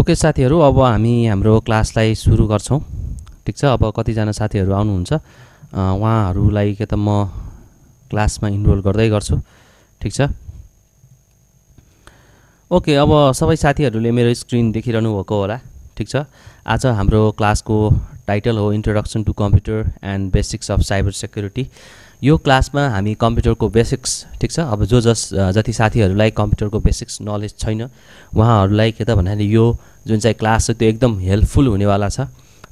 okay साथीहरू अब हामी हाम्रो क्लासलाई सुरु गर्छौँ ठिक छ अब कतिजना साथीहरू आउनुहुन्छ उहाँहरूलाई के त म क्लासमा इनरोल गर्दै गर्छु ठिक छ ओके अब सबै साथीहरूले मेरो स्क्रिन देखिरहनु भएको होला ठिक छ आज हाम्रो क्लासको टाइटल हो introduction to computer and basics of cyber security यो क्लासमा हामी कम्प्युटरको बेसिक्स ठिक छ अब जो जस जति साथीहरूलाई कम्प्युटरको बेसिक्स नलेज छैन उहाँहरूलाई के त भन्नाले यो जुन चाहिँ क्लास छ त्यो एकदम हेल्पफुल हुनेवाला छ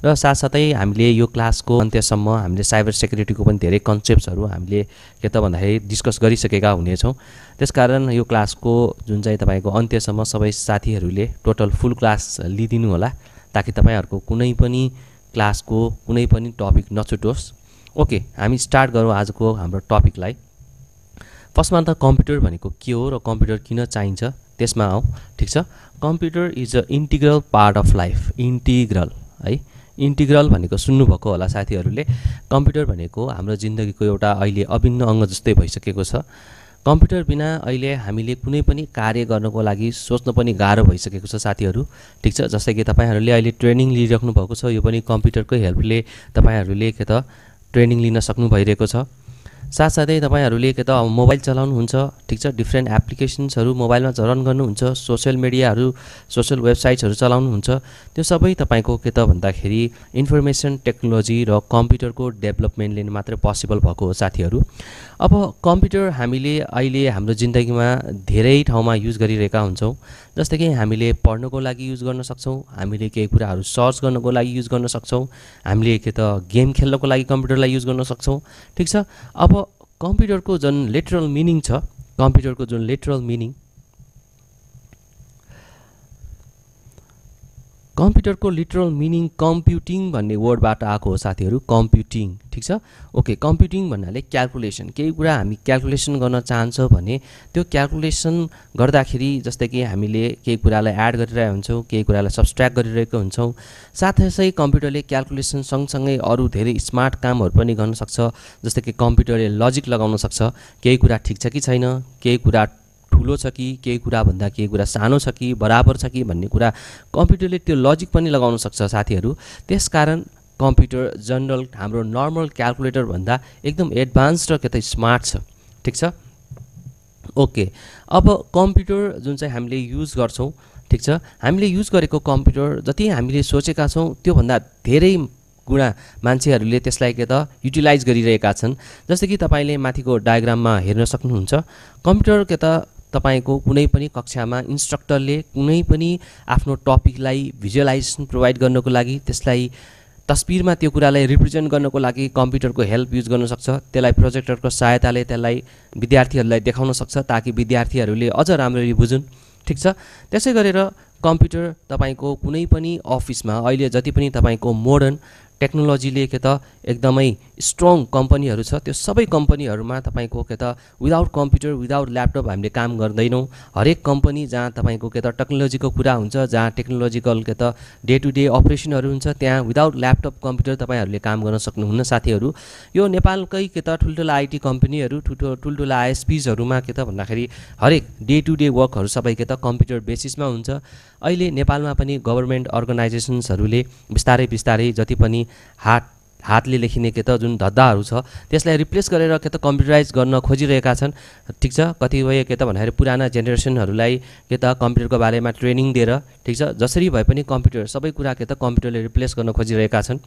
र साथसाथै हामीले यो क्लासको अन्त्यसम्म हामीले साइबर सेक्युरिटीको पनि धेरै कन्सेप्ट्सहरू हामीले के त भन्दाखेरि डिस्कस गरिसकेका हुनेछौँ त्यसकारण यो क्लासको जुन चाहिँ तपाईँको अन्त्यसम्म सबै साथीहरूले टोटल फुल क्लास लिइदिनु होला ताकि तपाईँहरूको कुनै पनि क्लासको कुनै पनि टपिक नछुटोस् ओके हामी स्टार्ट गरौँ आजको हाम्रो टपिकलाई फर्स्टमा त कम्प्युटर भनेको के हो र कम्प्युटर किन चाहिन्छ त्यसमा आऊ ठिक छ computer is a integral part of life integral है इन्टिग्रल भनेको सुन्नुभएको होला साथीहरूले कम्प्युटर भनेको हाम्रो जिन्दगीको एउटा अहिले अभिन्न अङ्ग जस्तै भइसकेको छ कम्प्युटर बिना अहिले हामीले कुनै पनि कार्य गर्नको लागि सोच्न पनि गाह्रो भइसकेको छ साथीहरू ठिक छ जस्तै कि तपाईँहरूले अहिले ट्रेनिङ लिइराख्नु भएको छ यो पनि कम्प्युटरकै हेल्पले तपाईँहरूले के त ट्रेनिङ लिन सक्नु भइरहेको छ साथसाथै तपाईँहरूले के त अब मोबाइल चलाउनुहुन्छ ठिक छ डिफ्रेन्ट एप्लिकेसन्सहरू मोबाइलमा रन गर्नुहुन्छ सोसियल मिडियाहरू सोसियल वेबसाइट्सहरू चलाउनुहुन्छ त्यो सबै तपाईँको के त भन्दाखेरि इन्फर्मेसन टेक्नोलोजी र कम्प्युटरको डेभलपमेन्टले मात्र पोसिबल भएको हो साथीहरू अब कम्प्युटर हामीले अहिले हाम्रो जिन्दगीमा धेरै ठाउँमा युज गरिरहेका हुन्छौँ जस्तै कि हामीले पढ्नको लागि युज गर्न सक्छौँ हामीले केही कुराहरू सर्च गर्नको लागि युज गर्न सक्छौँ हामीले के त गेम खेल्नको लागि कम्प्युटरलाई युज गर्न सक्छौँ ठिक छ अब कम्प्युटरको जुन लेटरल मिनिङ छ कम्प्युटरको जुन लेटरल मिनिङ कम्प्युटरको लिटरल मिनिङ कम्प्युटिङ भन्ने वर्डबाट आएको हो साथीहरू कम्प्युटिङ ठिक छ ओके कम्प्युटिङ भन्नाले क्यालकुलेसन केही कुरा हामी क्यालकुलेसन गर्न चाहन्छौँ भने त्यो क्यालकुलेसन गर्दाखेरि जस्तै कि हामीले केही कुरालाई एड गरिरहेको हुन्छौँ केही कुरालाई सब्सट्र्याक्ट गरिरहेको हुन्छौँ साथै कम्प्युटरले क्यालकुलेसन सँगसँगै अरू धेरै स्मार्ट कामहरू पनि गर्न सक्छ जस्तै कि कम्प्युटरले लजिक लगाउन सक्छ केही कुरा ठिक छ कि छैन केही कुरा ठुलो छ कि केही कुराभन्दा केही कुरा सानो छ कि बराबर छ कि भन्ने कुरा कम्प्युटरले त्यो लजिक पनि लगाउन सक्छ साथीहरू त्यसकारण कम्प्युटर जनरल हाम्रो नर्मल क्यालकुलेटरभन्दा एकदम एडभान्स र के स्मार्ट छ ठिक छ ओके अब कम्प्युटर जुन चाहिँ हामीले युज गर्छौँ ठिक छ हामीले युज गरेको कम्प्युटर जति हामीले सोचेका छौँ त्योभन्दा धेरै गुणा मान्छेहरूले त्यसलाई के त युटिलाइज गरिरहेका छन् जस्तै कि तपाईँले माथिको डायग्राममा हेर्न सक्नुहुन्छ कम्प्युटर के त तपाईँको कुनै पनि कक्षामा इन्स्ट्रक्टरले कुनै पनि आफ्नो टपिकलाई भिजुअलाइजेसन प्रोभाइड गर्नको लागि त्यसलाई तस्बिरमा त्यो कुरालाई रिप्रेजेन्ट गर्नको लागि कम्प्युटरको हेल्प युज गर्न सक्छ त्यसलाई प्रोजेक्टरको सहायताले त्यसलाई विद्यार्थीहरूलाई देखाउन सक्छ ताकि विद्यार्थीहरूले अझ राम्ररी बुझुन् ठिक छ त्यसै गरेर कम्प्युटर तपाईँको कुनै पनि अफिसमा अहिले जति पनि तपाईँको मोडर्न टेक्नोलोजीले के त एकदमै स्ट्रङ कम्पनीहरू छ त्यो सबै कम्पनीहरूमा तपाईँको के त विदाउट कम्प्युटर विदाउट ल्यापटप हामीले काम गर्दैनौँ हरेक कम्पनी जहाँ तपाईँको के त टेक्नोलोजीको कुरा हुन्छ जहाँ टेक्नोलोजिकल के त डे टु डे अपरेसनहरू हुन्छ त्यहाँ विदाउट ल्यापटप कम्प्युटर तपाईँहरूले काम गर्न सक्नुहुन्न साथीहरू यो नेपालकै के त ठुल्ठुला आइटी कम्पनीहरू ठुल्ठु ठुल्ठुला आइएसपिजहरूमा के त भन्दाखेरि हरेक डे टु डे वर्कहरू सबै के त कम्प्युटर बेसिसमा हुन्छ अहिले नेपालमा पनि गभर्मेन्ट अर्गनाइजेसन्सहरूले बिस्तारै बिस्तारै जति पनि हार्ट हातले लेखिने के त जुन धद्दाहरू छ त्यसलाई रिप्लेस गरेर के त कम्प्युटराइज गर्न खोजिरहेका छन् ठिक छ कतिपय के त भन्दाखेरि पुराना जेनेरेसनहरूलाई के त कम्प्युटरको बारेमा ट्रेनिङ दिएर ठिक छ जसरी भए पनि कम्प्युटर सबै कुरा के त कम्प्युटरले रिप्लेस गर्न खोजिरहेका छन्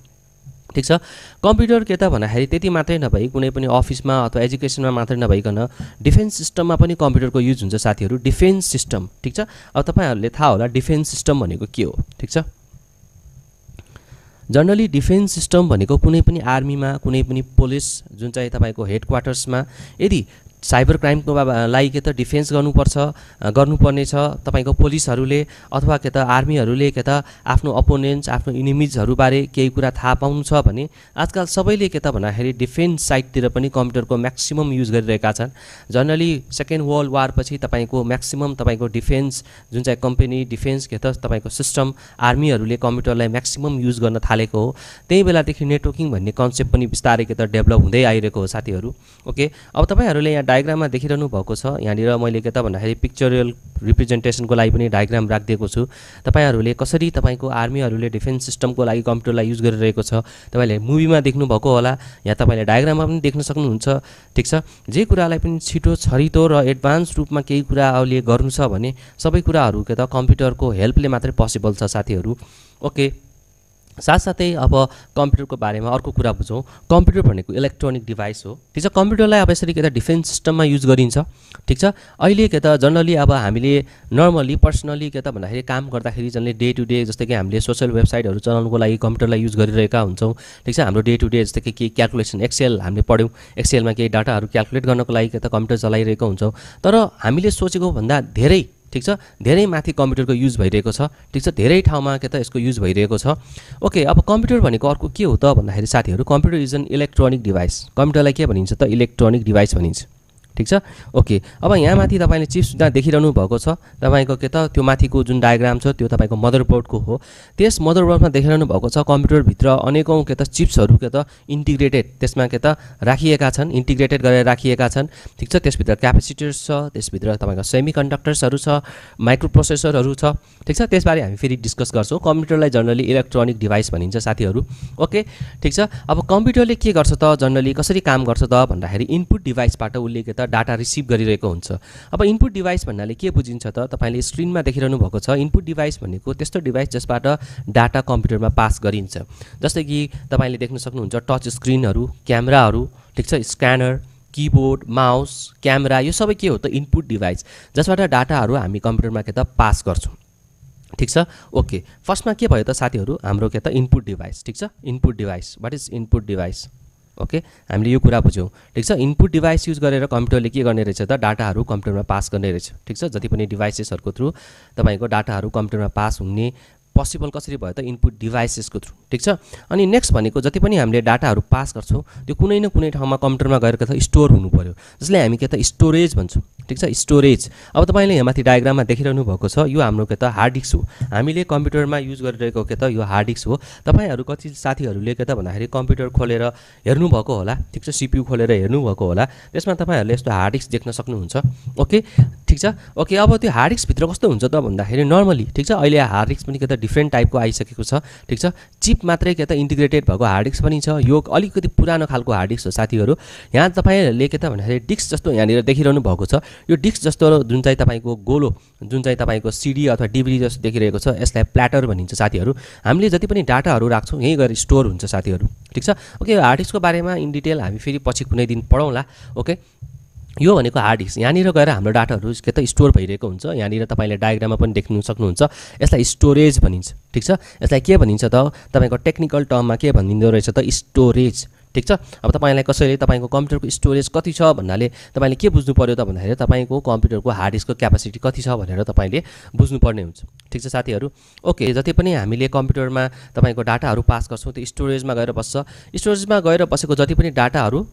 ठिक छ कम्प्युटर के त भन्दाखेरि त्यति मात्रै नभई कुनै पनि अफिसमा अथवा एजुकेसनमा मात्रै नभइकन डिफेन्स सिस्टममा पनि कम्प्युटरको युज हुन्छ साथीहरू डिफेन्स सिस्टम ठिक छ अब तपाईँहरूले थाहा होला डिफेन्स सिस्टम भनेको के हो ठिक छ जनरली डिफेन्स सिस्टम भनेको कुनै पनि आर्मीमा कुनै पनि पुलिस जुन चाहिँ तपाईँको हेड क्वार्टर्समा यदि साइबर क्राइमको लागि के त डिफेन्स गर्नुपर्छ गर्नुपर्ने छ तपाईँको पुलिसहरूले अथवा के त आर्मीहरूले के त आफ्नो अपोनेन्ट्स आफ्नो इनिमिजहरूबारे केही कुरा थाहा पाउनु छ भने आजकल सबैले के त भन्दाखेरि डिफेन्स साइडतिर पनि कम्प्युटरको म्याक्सिमम् युज गरिरहेका छन् जनरली सेकेन्ड वर्ल्ड वारपछि तपाईँको म्याक्सिमम् तपाईँको डिफेन्स जुन चाहिँ कम्पनी डिफेन्स के त तपाईँको सिस्टम आर्मीहरूले कम्प्युटरलाई म्याक्सिमम् युज गर्न थालेको हो त्यही बेलादेखि नेटवर्किङ भन्ने कन्सेप्ट पनि बिस्तारै के त डेभलप हुँदै आइरहेको हो साथीहरू ओके अब तपाईँहरूले यहाँ डायग्राममा देखिरहनु भएको छ यहाँनिर मैले के त भन्दाखेरि पिक्चरियल रिप्रेजेन्टेसनको लागि पनि डायग्राम राखिदिएको छु तपाईँहरूले कसरी तपाईँको आर्मीहरूले डिफेन्स सिस्टमको लागि कम्प्युटरलाई युज गरिरहेको छ तपाईँले मुभीमा देख्नुभएको होला या तपाईँले डायग्राममा पनि देख्न सक्नुहुन्छ ठिक छ जे कुरालाई पनि छिटो छरितो र एडभान्स रूपमा केही कुरा अहिले गर्नु छ भने सबै कुराहरू के त कम्प्युटरको हेल्पले मात्रै पोसिबल छ साथीहरू ओके साथसाथै अब कम्प्युटरको बारेमा अर्को कुरा बुझौँ कम्प्युटर भनेको इलेक्ट्रोनिक डिभाइस हो ठिक छ कम्प्युटरलाई अब यसरी के त डिफेन्स सिस्टममा युज गरिन्छ ठिक छ अहिले के त जनरली अब हामीले नर्मली पर्सनली के त भन्दाखेरि काम गर्दाखेरि जनले डे टु डे जस्तै कि हामीले सोसियल वेबसाइटहरू चलाउनुको लागि कम्प्युटरलाई युज गरिरहेका हुन्छौँ ठिक छ हाम्रो डे टु डे जस्तै कि केही क्यालकुलेसन एक्सेल हामीले पढ्यौँ एक्सेलमा केही डाटाहरू क्यालकुलेट गर्नको लागि के त कम्प्युटर चलाइरहेको हुन्छौँ तर हामीले सोचेको भन्दा धेरै ठिक छ धेरै माथि कम्प्युटरको युज भइरहेको छ ठिक छ धेरै ठाउँमा के त यसको युज भइरहेको छ ओके अब कम्प्युटर भनेको अर्को के हो त भन्दाखेरि साथीहरू computer is an electronic device कम्प्युटरलाई के भनिन्छ त इलेक्ट्रोनिक डिभाइस भनिन्छ ठिक छ ओके अब यहाँ माथि तपाईँले चिप्स जहाँ देखिरहनु भएको छ तपाईँको के त त्यो माथिको जुन डायग्राम छ त्यो तपाईँको मदरबोर्डको हो त्यस मदरबोर्डमा देखिरहनु भएको छ कम्प्युटरभित्र अनेकौँ के त चिप्सहरू के त इन्टिग्रेटेड त्यसमा के त राखिएका छन् इन्टिग्रेटेड गरेर राखिएका छन् ठिक छ त्यसभित्र क्यापेसिटर्स छ त्यसभित्र तपाईँको सेमी कन्डक्टर्सहरू छ माइक्रो प्रोसेसरहरू छ ठिक छ त्यसबारे हामी फेरि डिस्कस गर्छौँ कम्प्युटरलाई जनरली इलेक्ट्रोनिक डिभाइस भनिन्छ साथीहरू ओके ठिक छ अब कम्प्युटरले के गर्छ त जनरली कसरी काम गर्छ त भन्दाखेरि इनपुट डिभाइसबाट उसले के त डाटा रिसिभ गरिरहेको हुन्छ अब इनपुट डिभाइस भन्नाले के बुझिन्छ त तपाईँले स्क्रिनमा देखिरहनु भएको छ इनपुट डिभाइस भनेको त्यस्तो डिभाइस जसबाट डाटा कम्प्युटरमा पास गरिन्छ जस्तै कि तपाईँले देख्न सक्नुहुन्छ टच स्क्रिनहरू क्यामेराहरू ठिक छ स्क्यानर किबोर्ड माउस क्यामेरा यो सबै के हो त इनपुट डिभाइस जसबाट डाटाहरू हामी कम्प्युटरमा के त पास गर्छौँ ठिक छ ओके फर्स्टमा के भयो त साथीहरू हाम्रो के त इनपुट डिभाइस ठिक छ input device what is input device okay हामीले यो कुरा बुझ्यौँ ठिक छ इनपुट डिभाइस युज गरेर कम्प्युटरले के गर्ने रहेछ त डाटाहरू कम्प्युटरमा पास गर्ने रहेछ ठिक छ जति पनि डिभाइसेसहरूको थ्रु तपाईँको डाटाहरू कम्प्युटरमा पास हुने पोसिबल कसरी भयो त इनपुट डिभाइसेसको थ्रु ठिक छ अनि नेक्स्ट भनेको जति पनि हामीले डाटाहरू पास गर्छौँ त्यो कुनै न कुनै ठाउँमा कम्प्युटरमा गएर के स्टोर हुनु पऱ्यो जसले हामी के त स्टोरेज भन्छौँ ठिक छ स्टोरेज अब तपाईँले यहाँ माथि डायग्राममा देखिरहनु भएको छ यो हाम्रो के त हार्ड डिस्क हो हामीले कम्प्युटरमा युज गरिरहेको के त यो हार्ड डिस्क हो तपाईँहरू कति साथीहरूले के त भन्दाखेरि कम्प्युटर खोलेर हेर्नुभएको होला ठिक छ सिपियु खोलेर हेर्नुभएको होला त्यसमा तपाईँहरूले यस्तो हार्ड डिस्क देख्न सक्नुहुन्छ ओके ठिक छ ओके अब त्यो हार्ड डिस्कभित्र कस्तो हुन्छ त भन्दाखेरि नर्मली ठिक छ अहिले हार्ड डिस्क पनि के त डिफ्रेन्ट टाइपको आइसकेको छ ठिक छ चिप मात्रै के त इन्टिग्रेटेड भएको हार्ड डिस्क पनि छ यो अलिकति पुरानो खालको हार्ड डिस्क हो साथीहरू यहाँ तपाईँहरूले के त भन्दाखेरि डिस्क जस्तो यहाँनिर देखिरहनु भएको छ यो डिस्क जस्तो जुन चाहिँ तपाईँको गोलो जुन चाहिँ तपाईँको सिडी अथवा डिबिडी जस्तो देखिरहेको छ यसलाई प्ल्याटर भनिन्छ साथीहरू हामीले जति पनि डाटाहरू राख्छौँ यहीँ गएर स्टोर हुन्छ साथीहरू ठिक छ ओके हार्ड डिस्कको बारेमा इन डिटेल हामी फेरि पछि कुनै दिन पढौँला ओके यो भनेको हार्ड डिस्क यहाँनिर गएर हाम्रो डाटाहरू के त स्टोर भइरहेको हुन्छ यहाँनिर तपाईँले डायग्राममा पनि देख्नु सक्नुहुन्छ यसलाई स्टोरेज भनिन्छ ठिक छ यसलाई के भनिन्छ त तपाईँको टेक्निकल टर्ममा के भनिँदो रहेछ त स्टोरेज ठिक छ अब तपाईँलाई कसैले तपाईँको कम्प्युटरको स्टोरेज कति छ भन्नाले तपाईँले के बुझ्नु पऱ्यो त भन्दाखेरि तपाईँको कम्प्युटरको हार्ड डिस्कको क्यापासिटी कति छ भनेर तपाईँले बुझ्नुपर्ने हुन्छ ठिक छ साथीहरू ओके जति पनि हामीले कम्प्युटरमा तपाईँको डाटाहरू पास गर्छौँ त्यो स्टोरेजमा गएर बस्छ स्टोरेजमा गएर बसेको जति पनि डाटाहरू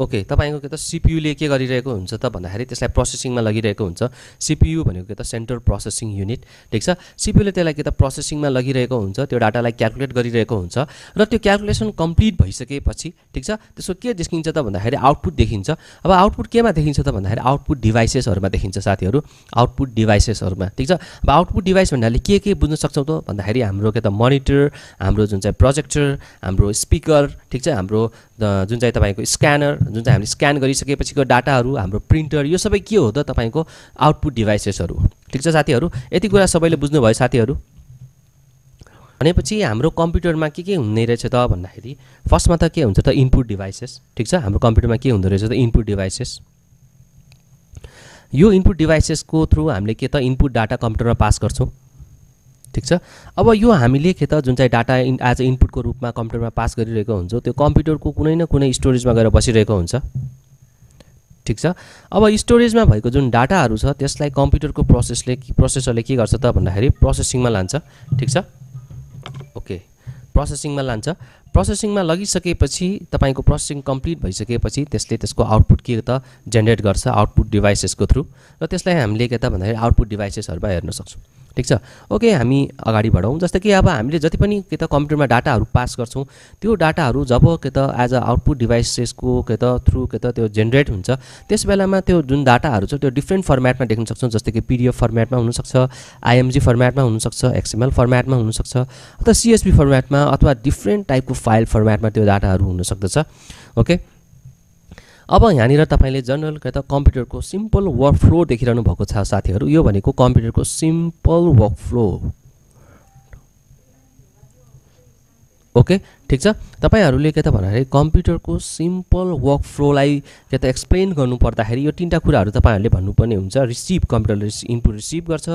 ओके तपाईँको के त सिपियुले के गरिरहेको हुन्छ त भन्दाखेरि त्यसलाई प्रोसेसिङमा लगिरहेको हुन्छ सिपियु भनेको के त सेन्ट्रल प्रोसेसिङ युनिट ठिक छ सिपियुले त्यसलाई के त प्रोसेसिङमा लगिरहेको हुन्छ त्यो डाटालाई क्यालकुलेट गरिरहेको हुन्छ र त्यो क्यालकुलेसन कम्प्लिट भइसकेपछि ठिक छ त्यसको के देखिन्छ त भन्दाखेरि आउटपुट देखिन्छ अब आउटपुट केमा देखिन्छ त भन्दाखेरि आउटपुट डिभाइसेसहरूमा देखिन्छ साथीहरू आउटपुट डिभाइसेसहरूमा ठिक छ अब आउटपुट डिभाइस भन्नाले के के बुझ्न सक्छौँ त भन्दाखेरि हाम्रो के त मोनिटर हाम्रो जुन चाहिँ प्रोजेक्टर हाम्रो स्पिकर ठिक छ हाम्रो जुन चाहिँ तपाईँको स्क्यानर जुन चाहिँ हामीले स्क्यान गरिसकेपछिको डाटाहरू हाम्रो प्रिन्टर यो सबै के हो त तपाईँको आउटपुट डिभाइसेसहरू ठिक छ साथीहरू यति कुरा सबैले बुझ्नुभयो साथीहरू भनेपछि हाम्रो कम्प्युटरमा के के हुने रहेछ त भन्दाखेरि फर्स्टमा त के हुन्छ त इनपुट डिभाइसेस ठिक छ हाम्रो कम्प्युटरमा के हुँदो रहेछ त इनपुट डिभाइसेस यो इनपुट डिभाइसेसको थ्रु हामीले के त इनपुट डाटा कम्प्युटरमा पास गर्छौँ ठिक छ अब यो हामीले के त जुन चाहिँ डाटा इन एज अ इनपुटको रूपमा कम्प्युटरमा पास गरिरहेको हुन्छौँ त्यो कम्प्युटरको कुनै न कुनै स्टोरेजमा गएर बसिरहेको हुन्छ ठिक छ अब स्टोरेजमा भएको जुन डाटाहरू छ त्यसलाई कम्प्युटरको प्रोसेसले प्रोसेसरले के गर्छ त भन्दाखेरि प्रोसेसिङमा लान्छ ठिक छ ओके प्रोसेसिङमा लान्छ प्रोसेसिङमा लगिसकेपछि तपाईँको प्रोसेसिङ कम्प्लिट भइसकेपछि त्यसले त्यसको आउटपुट के त जेनेरेट गर्छ आउटपुट डिभाइसेसको थ्रु र त्यसलाई हामीले के त भन्दाखेरि आउटपुट डिभाइसेसहरूमा हेर्न सक्छौँ ठिक छ ओके हामी अगाडि बढौँ जस्तै कि अब हामीले जति पनि के त कम्प्युटरमा डाटाहरू पास गर्छौँ त्यो डाटाहरू जब के त एज अ आउटपुट डिभाइसेसको के त थ्रु के त त्यो जेनेरेट हुन्छ त्यस बेलामा त्यो जुन डाटाहरू छ त्यो डिफ्रेन्ट फर्मेटमा देख्न सक्छौँ जस्तै कि पिडिएफ फर्मेटमा हुनसक्छ आइएमजी फर्मेटमा हुनसक्छ एक्सएमएल फर्मेटमा हुनसक्छ अथवा सिएसबी फर्मेटमा अथवा डिफ्रेन्ट टाइपको फाइल फर्मेटमा त्यो डाटाहरू हुनसक्दछ ओके अब यहाँनिर तपाईँले जनरल त कम्प्युटरको सिम्पल वर्क फ्लो देखिरहनु भएको छ साथीहरू यो भनेको कम्प्युटरको सिम्पल वर्क फ्लो ओके ठिक छ तपाईँहरूले के त भन्दाखेरि कम्प्युटरको सिम्पल वर्क फ्लोलाई के त एक्सप्लेन गर्नु पर्दाखेरि यो तिनवटा कुराहरू तपाईँहरूले भन्नुपर्ने हुन्छ रिसिभ कम्प्युटरले इनपुट रिसिभ गर्छ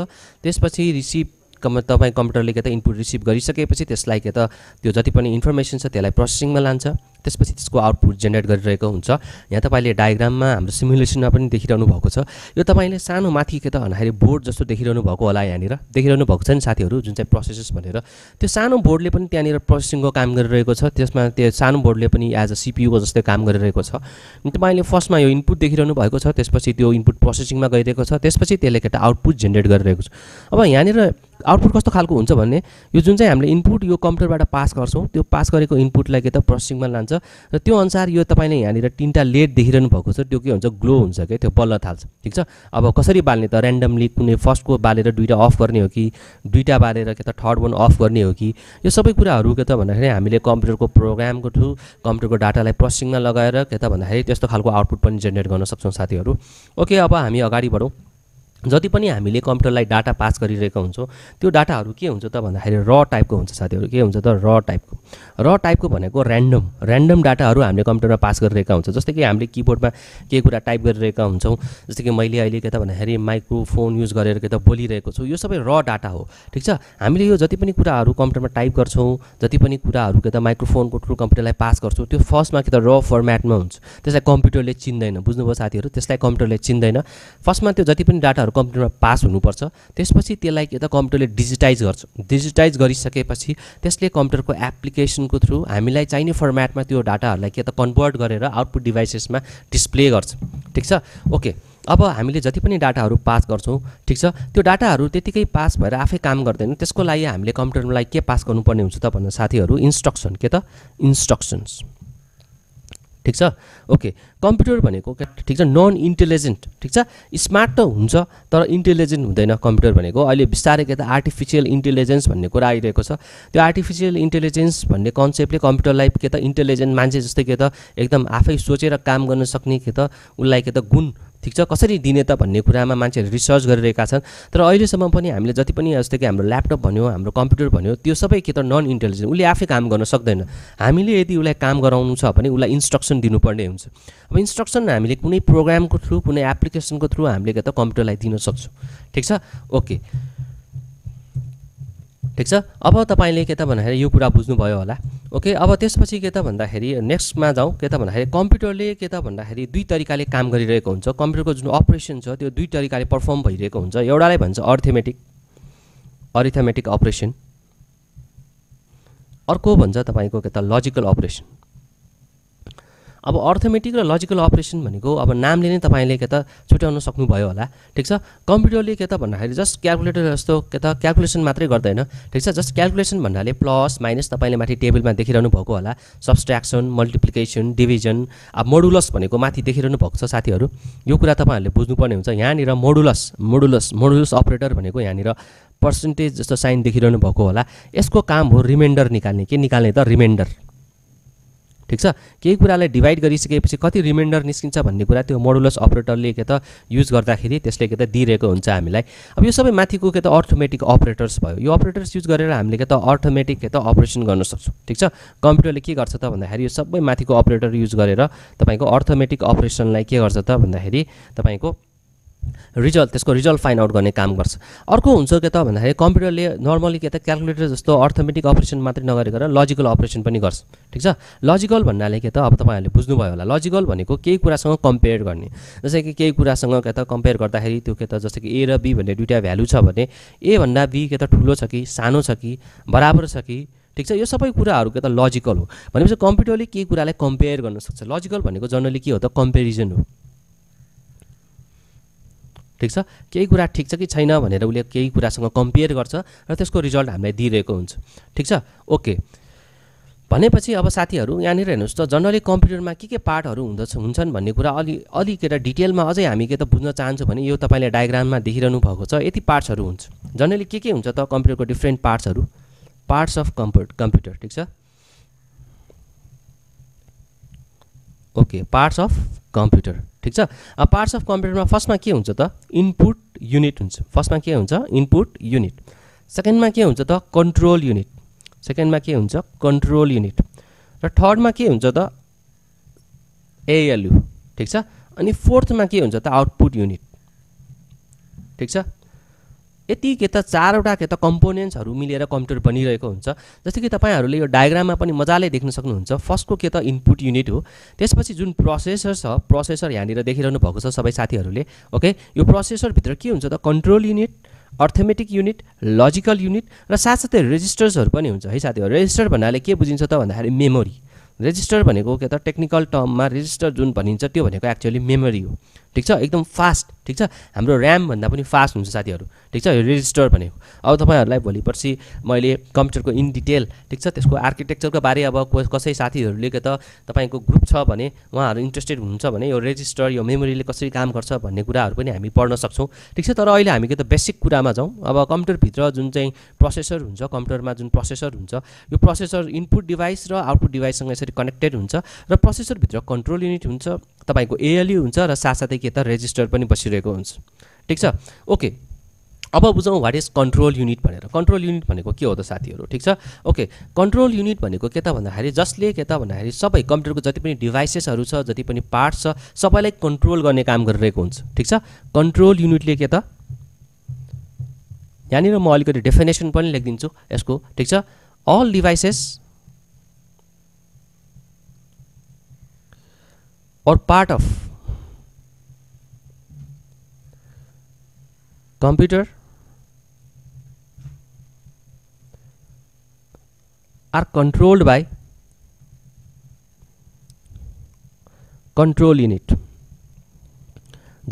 त्यसपछि रिसिभ कम तपाईँ कम्प्युटरले के त इनपुट रिसिभ गरिसकेपछि त्यसलाई के त त्यो जति पनि इन्फर्मेसन छ त्यसलाई प्रोसेसिङमा लान्छ त्यसपछि त्यसको आउटपुट जेनेरेट गरिरहेको हुन्छ यहाँ तपाईँले डायग्राममा हाम्रो सिमुलेसनमा पनि देखिरहनु भएको छ यो तपाईँले सानो माथि के त भन्दाखेरि बोर्ड जस्तो देखिरहनु भएको होला यहाँनिर देखिरहनु भएको छ नि साथीहरू जुन चाहिँ प्रोसेसेस भनेर त्यो सानो बोर्डले पनि त्यहाँनिर प्रोसेसिङको काम गरिरहेको छ त्यसमा त्यो सानो बोर्डले पनि एज अ सिपियुको जस्तै काम गरिरहेको छ तपाईँले फर्स्टमा यो इनपुट देखिरहनु भएको छ त्यसपछि त्यो इनपुट प्रोसेसिङमा गइरहेको छ त्यसपछि त्यसले केटा आउटपुट जेनेरेट गरिरहेको छ अब यहाँनिर आउटपुट कस्तो खालको हुन्छ भन्ने यो जुन चाहिँ हामीले इनपुट यो कम्प्युटरबाट पास गर्छौँ त्यो पास गरेको इनपुटलाई के त प्रोसेसिङमा लान्छ र त्यो अनुसार यो तपाईँले यहाँनिर तिनवटा लेट देखिरहनु भएको छ त्यो के हुन्छ ग्लो हुन्छ क्या त्यो बल्ल थाल्छ ठिक छ अब कसरी बाल्ने त ऱ्यान्डम्ली कुनै फर्स्टको बालेर दुइटा अफ गर्ने हो कि दुइटा बालेर के त थर्ड वान अफ गर्ने हो कि यो सबै कुराहरू के त भन्दाखेरि हामीले कम्प्युटरको प्रोग्रामको थ्रु कम्प्युटरको डाटालाई प्रोसेसिङमा लगाएर के त भन्दाखेरि त्यस्तो खालको आउटपुट पनि जेनेरेट गर्न सक्छौँ साथीहरू ओके अब हामी अगाडि बढौँ जति पनि हामीले कम्प्युटरलाई डाटा पास गरिरहेको हुन्छौँ त्यो डाटाहरू के हुन्छ त भन्दाखेरि र टाइपको हुन्छ साथीहरू के हुन्छ त र टाइपको र टाइपको भनेको ऱ्यान्डम ऱ्यान्डम डाटाहरू हामीले कम्प्युटरमा पास गरिरहेका हुन्छौँ जस्तै कि हामीले किबोर्डमा केही कुरा टाइप गरिरहेका हुन्छौँ जस्तै कि मैले अहिले के त भन्दाखेरि माइक्रोफोन युज गरेर के त बोलिरहेको छु यो सबै र डाटा हो ठिक छ हामीले यो जति पनि कुराहरू कम्प्युटरमा टाइप गर्छौँ जति पनि कुराहरू के त माइक्रोफोनको थ्रु कम्प्युटरलाई पास गर्छौँ त्यो फर्स्टमा के त र फर्मेटमा हुन्छ त्यसलाई कम्प्युटरले चिन्दैन बुझ्नुभयो साथीहरू त्यसलाई कम्प्युटरले चिन्दैन फर्स्टमा त्यो जति पनि डाटाहरू कम्प्युटरमा पास हुनुपर्छ त्यसपछि त्यसलाई यता कम्प्युटरले डिजिटाइज गर्छ डिजिटाइज गरिसकेपछि त्यसले कम्प्युटरको एप्लिकेसनको थ्रु हामीलाई चाहिने फर्मेटमा त्यो डाटाहरूलाई के त कन्भर्ट गरेर आउटपुट डिभाइसेसमा डिस्प्ले गर्छ ठिक छ ओके अब हामीले जति पनि डाटाहरू पास गर्छौँ ठिक छ त्यो डाटाहरू त्यतिकै पास भएर आफै काम गर्दैन त्यसको लागि हामीले कम्प्युटरलाई के पास गर्नुपर्ने हुन्छ त भन्दा साथीहरू इन्स्ट्रक्सन के त इन्स्ट्रक्सन्स ठिक छ ओके कम्प्युटर भनेको ठिक छ नन इन्टेलिजेन्ट ठिक छ स्मार्ट त हुन्छ तर इन्टेलिजेन्ट हुँदैन कम्प्युटर भनेको अहिले बिस्तारै के त आर्टिफिसियल इन्टेलिजेन्स भन्ने कुरा आइरहेको छ त्यो आर्टिफिसियल इन्टेलिजेन्स भन्ने कन्सेप्टले कम्प्युटरलाई के त इन्टेलिजेन्ट मान्छे जस्तै के त एकदम आफै सोचेर काम गर्न सक्ने के त उसलाई के त गुण ठिक छ कसरी दिने त भन्ने कुरामा मान्छेहरू रिसर्च गरिरहेका छन् तर अहिलेसम्म पनि हामीले जति पनि जस्तै कि हाम्रो ल्यापटप भन्यो हाम्रो कम्प्युटर भन्यो त्यो सबै के त नन इन्टेलिजेन्ट उसले आफै काम गर्न सक्दैन हामीले यदि उसलाई काम गराउनु छ भने उसलाई इन्स्ट्रक्सन दिनुपर्ने हुन्छ अब इन्स्ट्रक्सन हामीले कुनै प्रोग्रामको थ्रु कुनै एप्लिकेसनको थ्रु हामीले के त कम्प्युटरलाई दिन सक्छौँ ठिक छ ओके ठिक छ अब तपाईँले के त भन्दाखेरि यो कुरा बुझ्नुभयो होला ओके अब त्यसपछि के त भन्दाखेरि नेक्स्टमा जाउँ के त भन्दाखेरि कम्प्युटरले के त भन्दाखेरि दुई तरिकाले काम गरिरहेको हुन्छ कम्प्युटरको जुन अपरेसन छ त्यो दुई तरिकाले पर्फर्म भइरहेको हुन्छ एउटालाई भन्छ अर्थमेटिक अरिथमेटिक अपरेसन अर्को भन्छ तपाईँको के त लजिकल अपरेसन अब अर्थमेटिक र लजिकल अपरेसन भनेको अब नामले नै तपाईँले के त छुट्याउन सक्नुभयो होला ठिक छ कम्प्युटरले के त भन्दाखेरि जस्ट क्यालकुलेटर जस्तो के त क्यालकुलेसन मात्रै गर्दैन ठिक छ जस्ट क्यालकुलेसन भन्नाले प्लस माइनस तपाईँले माथि टेबलमा देखिरहनु भएको होला सब्सट्र्याक्सन मल्टिप्लिकेसन डिभिजन अब मोडुलस भनेको माथि देखिरहनु भएको छ साथीहरू यो कुरा तपाईँहरूले बुझ्नुपर्ने हुन्छ यहाँनिर मोडुलस मोडुलस मोडुलस अपरेटर भनेको यहाँनिर पर्सेन्टेज जस्तो साइन देखिरहनु भएको होला यसको काम हो रिमाइन्डर निकाल्ने के निकाल्ने त रिमाइन्डर ठिक छ केही कुरालाई डिभाइड गरिसकेपछि कति रिमाइन्डर निस्किन्छ भन्ने कुरा त्यो मोडुलस अपरेटरले के त युज गर्दाखेरि त्यसले के त दिइरहेको हुन्छ हामीलाई अब यो सबै माथिको के त अर्थमेटिक अपरेटर्स भयो यो अपरेटर्स युज गरेर हामीले के त अर्थमेटिक के त अपरेसन गर्न सक्छौँ ठिक छ कम्प्युटरले के गर्छ त भन्दाखेरि यो सबै माथिको अपरेटर युज गरेर तपाईँको अर्थमेटिक अपरेसनलाई के गर्छ त भन्दाखेरि तपाईँको रिजल्ट त्यसको रिजल्ट फाइन्ड आउट गर्ने काम गर्छ अर्को हुन्छ के त भन्दाखेरि कम्प्युटरले नर्मली के त क्यालकुलेटर जस्तो अर्थमेटिक अपरेसन मात्रै नगरिकन लजिकल अपरेसन पनि गर्छ ठिक छ लजिकल भन्नाले के त अब तपाईँहरूले बुझ्नुभयो होला लजिकल भनेको केही कुरासँग कम्पेयर गर्ने जस्तै कि केही कुरासँग के त कम्पेयर गर्दाखेरि त्यो के त जस्तै कि ए र बी भन्ने दुइटा भ्यालु छ भने ए भन्दा बी के त ठुलो छ कि सानो छ कि बराबर छ कि ठिक छ यो सबै कुराहरू के त लजिकल हो भनेपछि कम्प्युटरले केही कुरालाई कम्पेयर गर्न सक्छ लजिकल भनेको जनरली के हो त कम्पेरिजन हो ठिक छ केही कुरा ठिक छ कि छैन भनेर उसले केही कुरासँग कम्पेयर गर्छ र त्यसको रिजल्ट हामीलाई दिइरहेको हुन्छ ठिक छ ओके भनेपछि अब साथीहरू यहाँनिर हेर्नुहोस् त जनरली कम्प्युटरमा के के पार्टहरू हुँदछ हुन्छन् भन्ने कुरा अलि अलिकति डिटेलमा अझै हामी के त बुझ्न चाहन्छौँ भने यो तपाईँले डायग्राममा देखिरहनु भएको छ यति पार्ट्सहरू हुन्छ जनरली के के हुन्छ त कम्प्युटरको डिफ्रेन्ट पार्ट्सहरू पार्ट्स अफ कम्प्युट कम्प्युटर ठिक छ ओके पार्ट्स अफ कम्प्युटर ठिक छ पार्ट्स अफ कम्प्युटरमा फर्स्टमा के हुन्छ त इनपुट युनिट हुन्छ फर्स्टमा के हुन्छ इनपुट युनिट सेकेन्डमा के हुन्छ त कन्ट्रोल युनिट सेकेन्डमा के हुन्छ कन्ट्रोल युनिट र थर्डमा के हुन्छ त एएलयु ठिक छ अनि फोर्थमा के हुन्छ त आउटपुट युनिट ठिक छ यति के त चारवटा के त कम्पोनेन्ट्सहरू मिलेर कम्प्युटर बनिरहेको हुन्छ जस्तो कि तपाईँहरूले यो डायग्राममा पनि मजाले देख्न सक्नुहुन्छ फर्स्टको के त इनपुट युनिट हो त्यसपछि जुन प्रोसेसर छ प्रोसेसर यहाँनिर देखिरहनु भएको छ सबै साथीहरूले ओके यो प्रोसेसरभित्र के हुन्छ त control unit arithmetic unit logical unit र साथसाथै रेजिस्टर्सहरू पनि हुन्छ है साथीहरू रेजिस्टर भन्नाले के बुझिन्छ त भन्दाखेरि मेमोरी रेजिस्टर भनेको के त टेक्निकल टर्ममा रेजिस्टर जुन भनिन्छ त्यो भनेको एक्चुअली मेमोरी हो ठिक छ एकदम फास्ट ठिक छ हाम्रो ऱ्यामभन्दा पनि फास्ट हुन्छ साथीहरू ठिक छ यो रेजिस्टर भनेको अब तपाईँहरूलाई भोलि पर्सि मैले कम्प्युटरको इन डिटेल ठिक छ त्यसको आर्किटेक्चरको बारे अब कसै साथीहरूले त तपाईँको ग्रुप छ भने उहाँहरू इन्ट्रेस्टेड हुनुहुन्छ भने यो रेजिस्टर यो मेमोरीले कसरी काम गर्छ भन्ने कुराहरू पनि हामी पढ्न सक्छौँ ठिक छ तर अहिले हामी के त बेसिक कुरामा जाउँ अब कम्प्युटरभित्र जुन चाहिँ प्रोसेसर हुन्छ कम्प्युटरमा जुन प्रोसेसर हुन्छ यो प्रोसेसर इनपुट डिभाइस र आउटपुट डिभाइससँग यसरी कनेक्टेड हुन्छ र प्रोसेसरभित्र कन्ट्रोल युनिट हुन्छ तपाईँको एएलयु हुन्छ र साथसाथै के त रेजिस्टर पनि बसिरहेको हुन्छ ठिक छ ओके अब बुझौँ वाट इज कन्ट्रोल युनिट भनेर कन्ट्रोल युनिट भनेको के हो त साथीहरू ठिक छ ओके कन्ट्रोल युनिट भनेको के त भन्दाखेरि जसले के त भन्दाखेरि सबै कम्प्युटरको जति पनि डिभाइसेसहरू छ जति पनि पार्ट्स छ सबैलाई कन्ट्रोल गर्ने काम गरिरहेको हुन्छ ठिक छ कन्ट्रोल युनिटले के त यहाँनिर म अलिकति डेफिनेसन पनि लेखिदिन्छु यसको ठिक छ अल डिभाइसेस और part of computer are controlled by control unit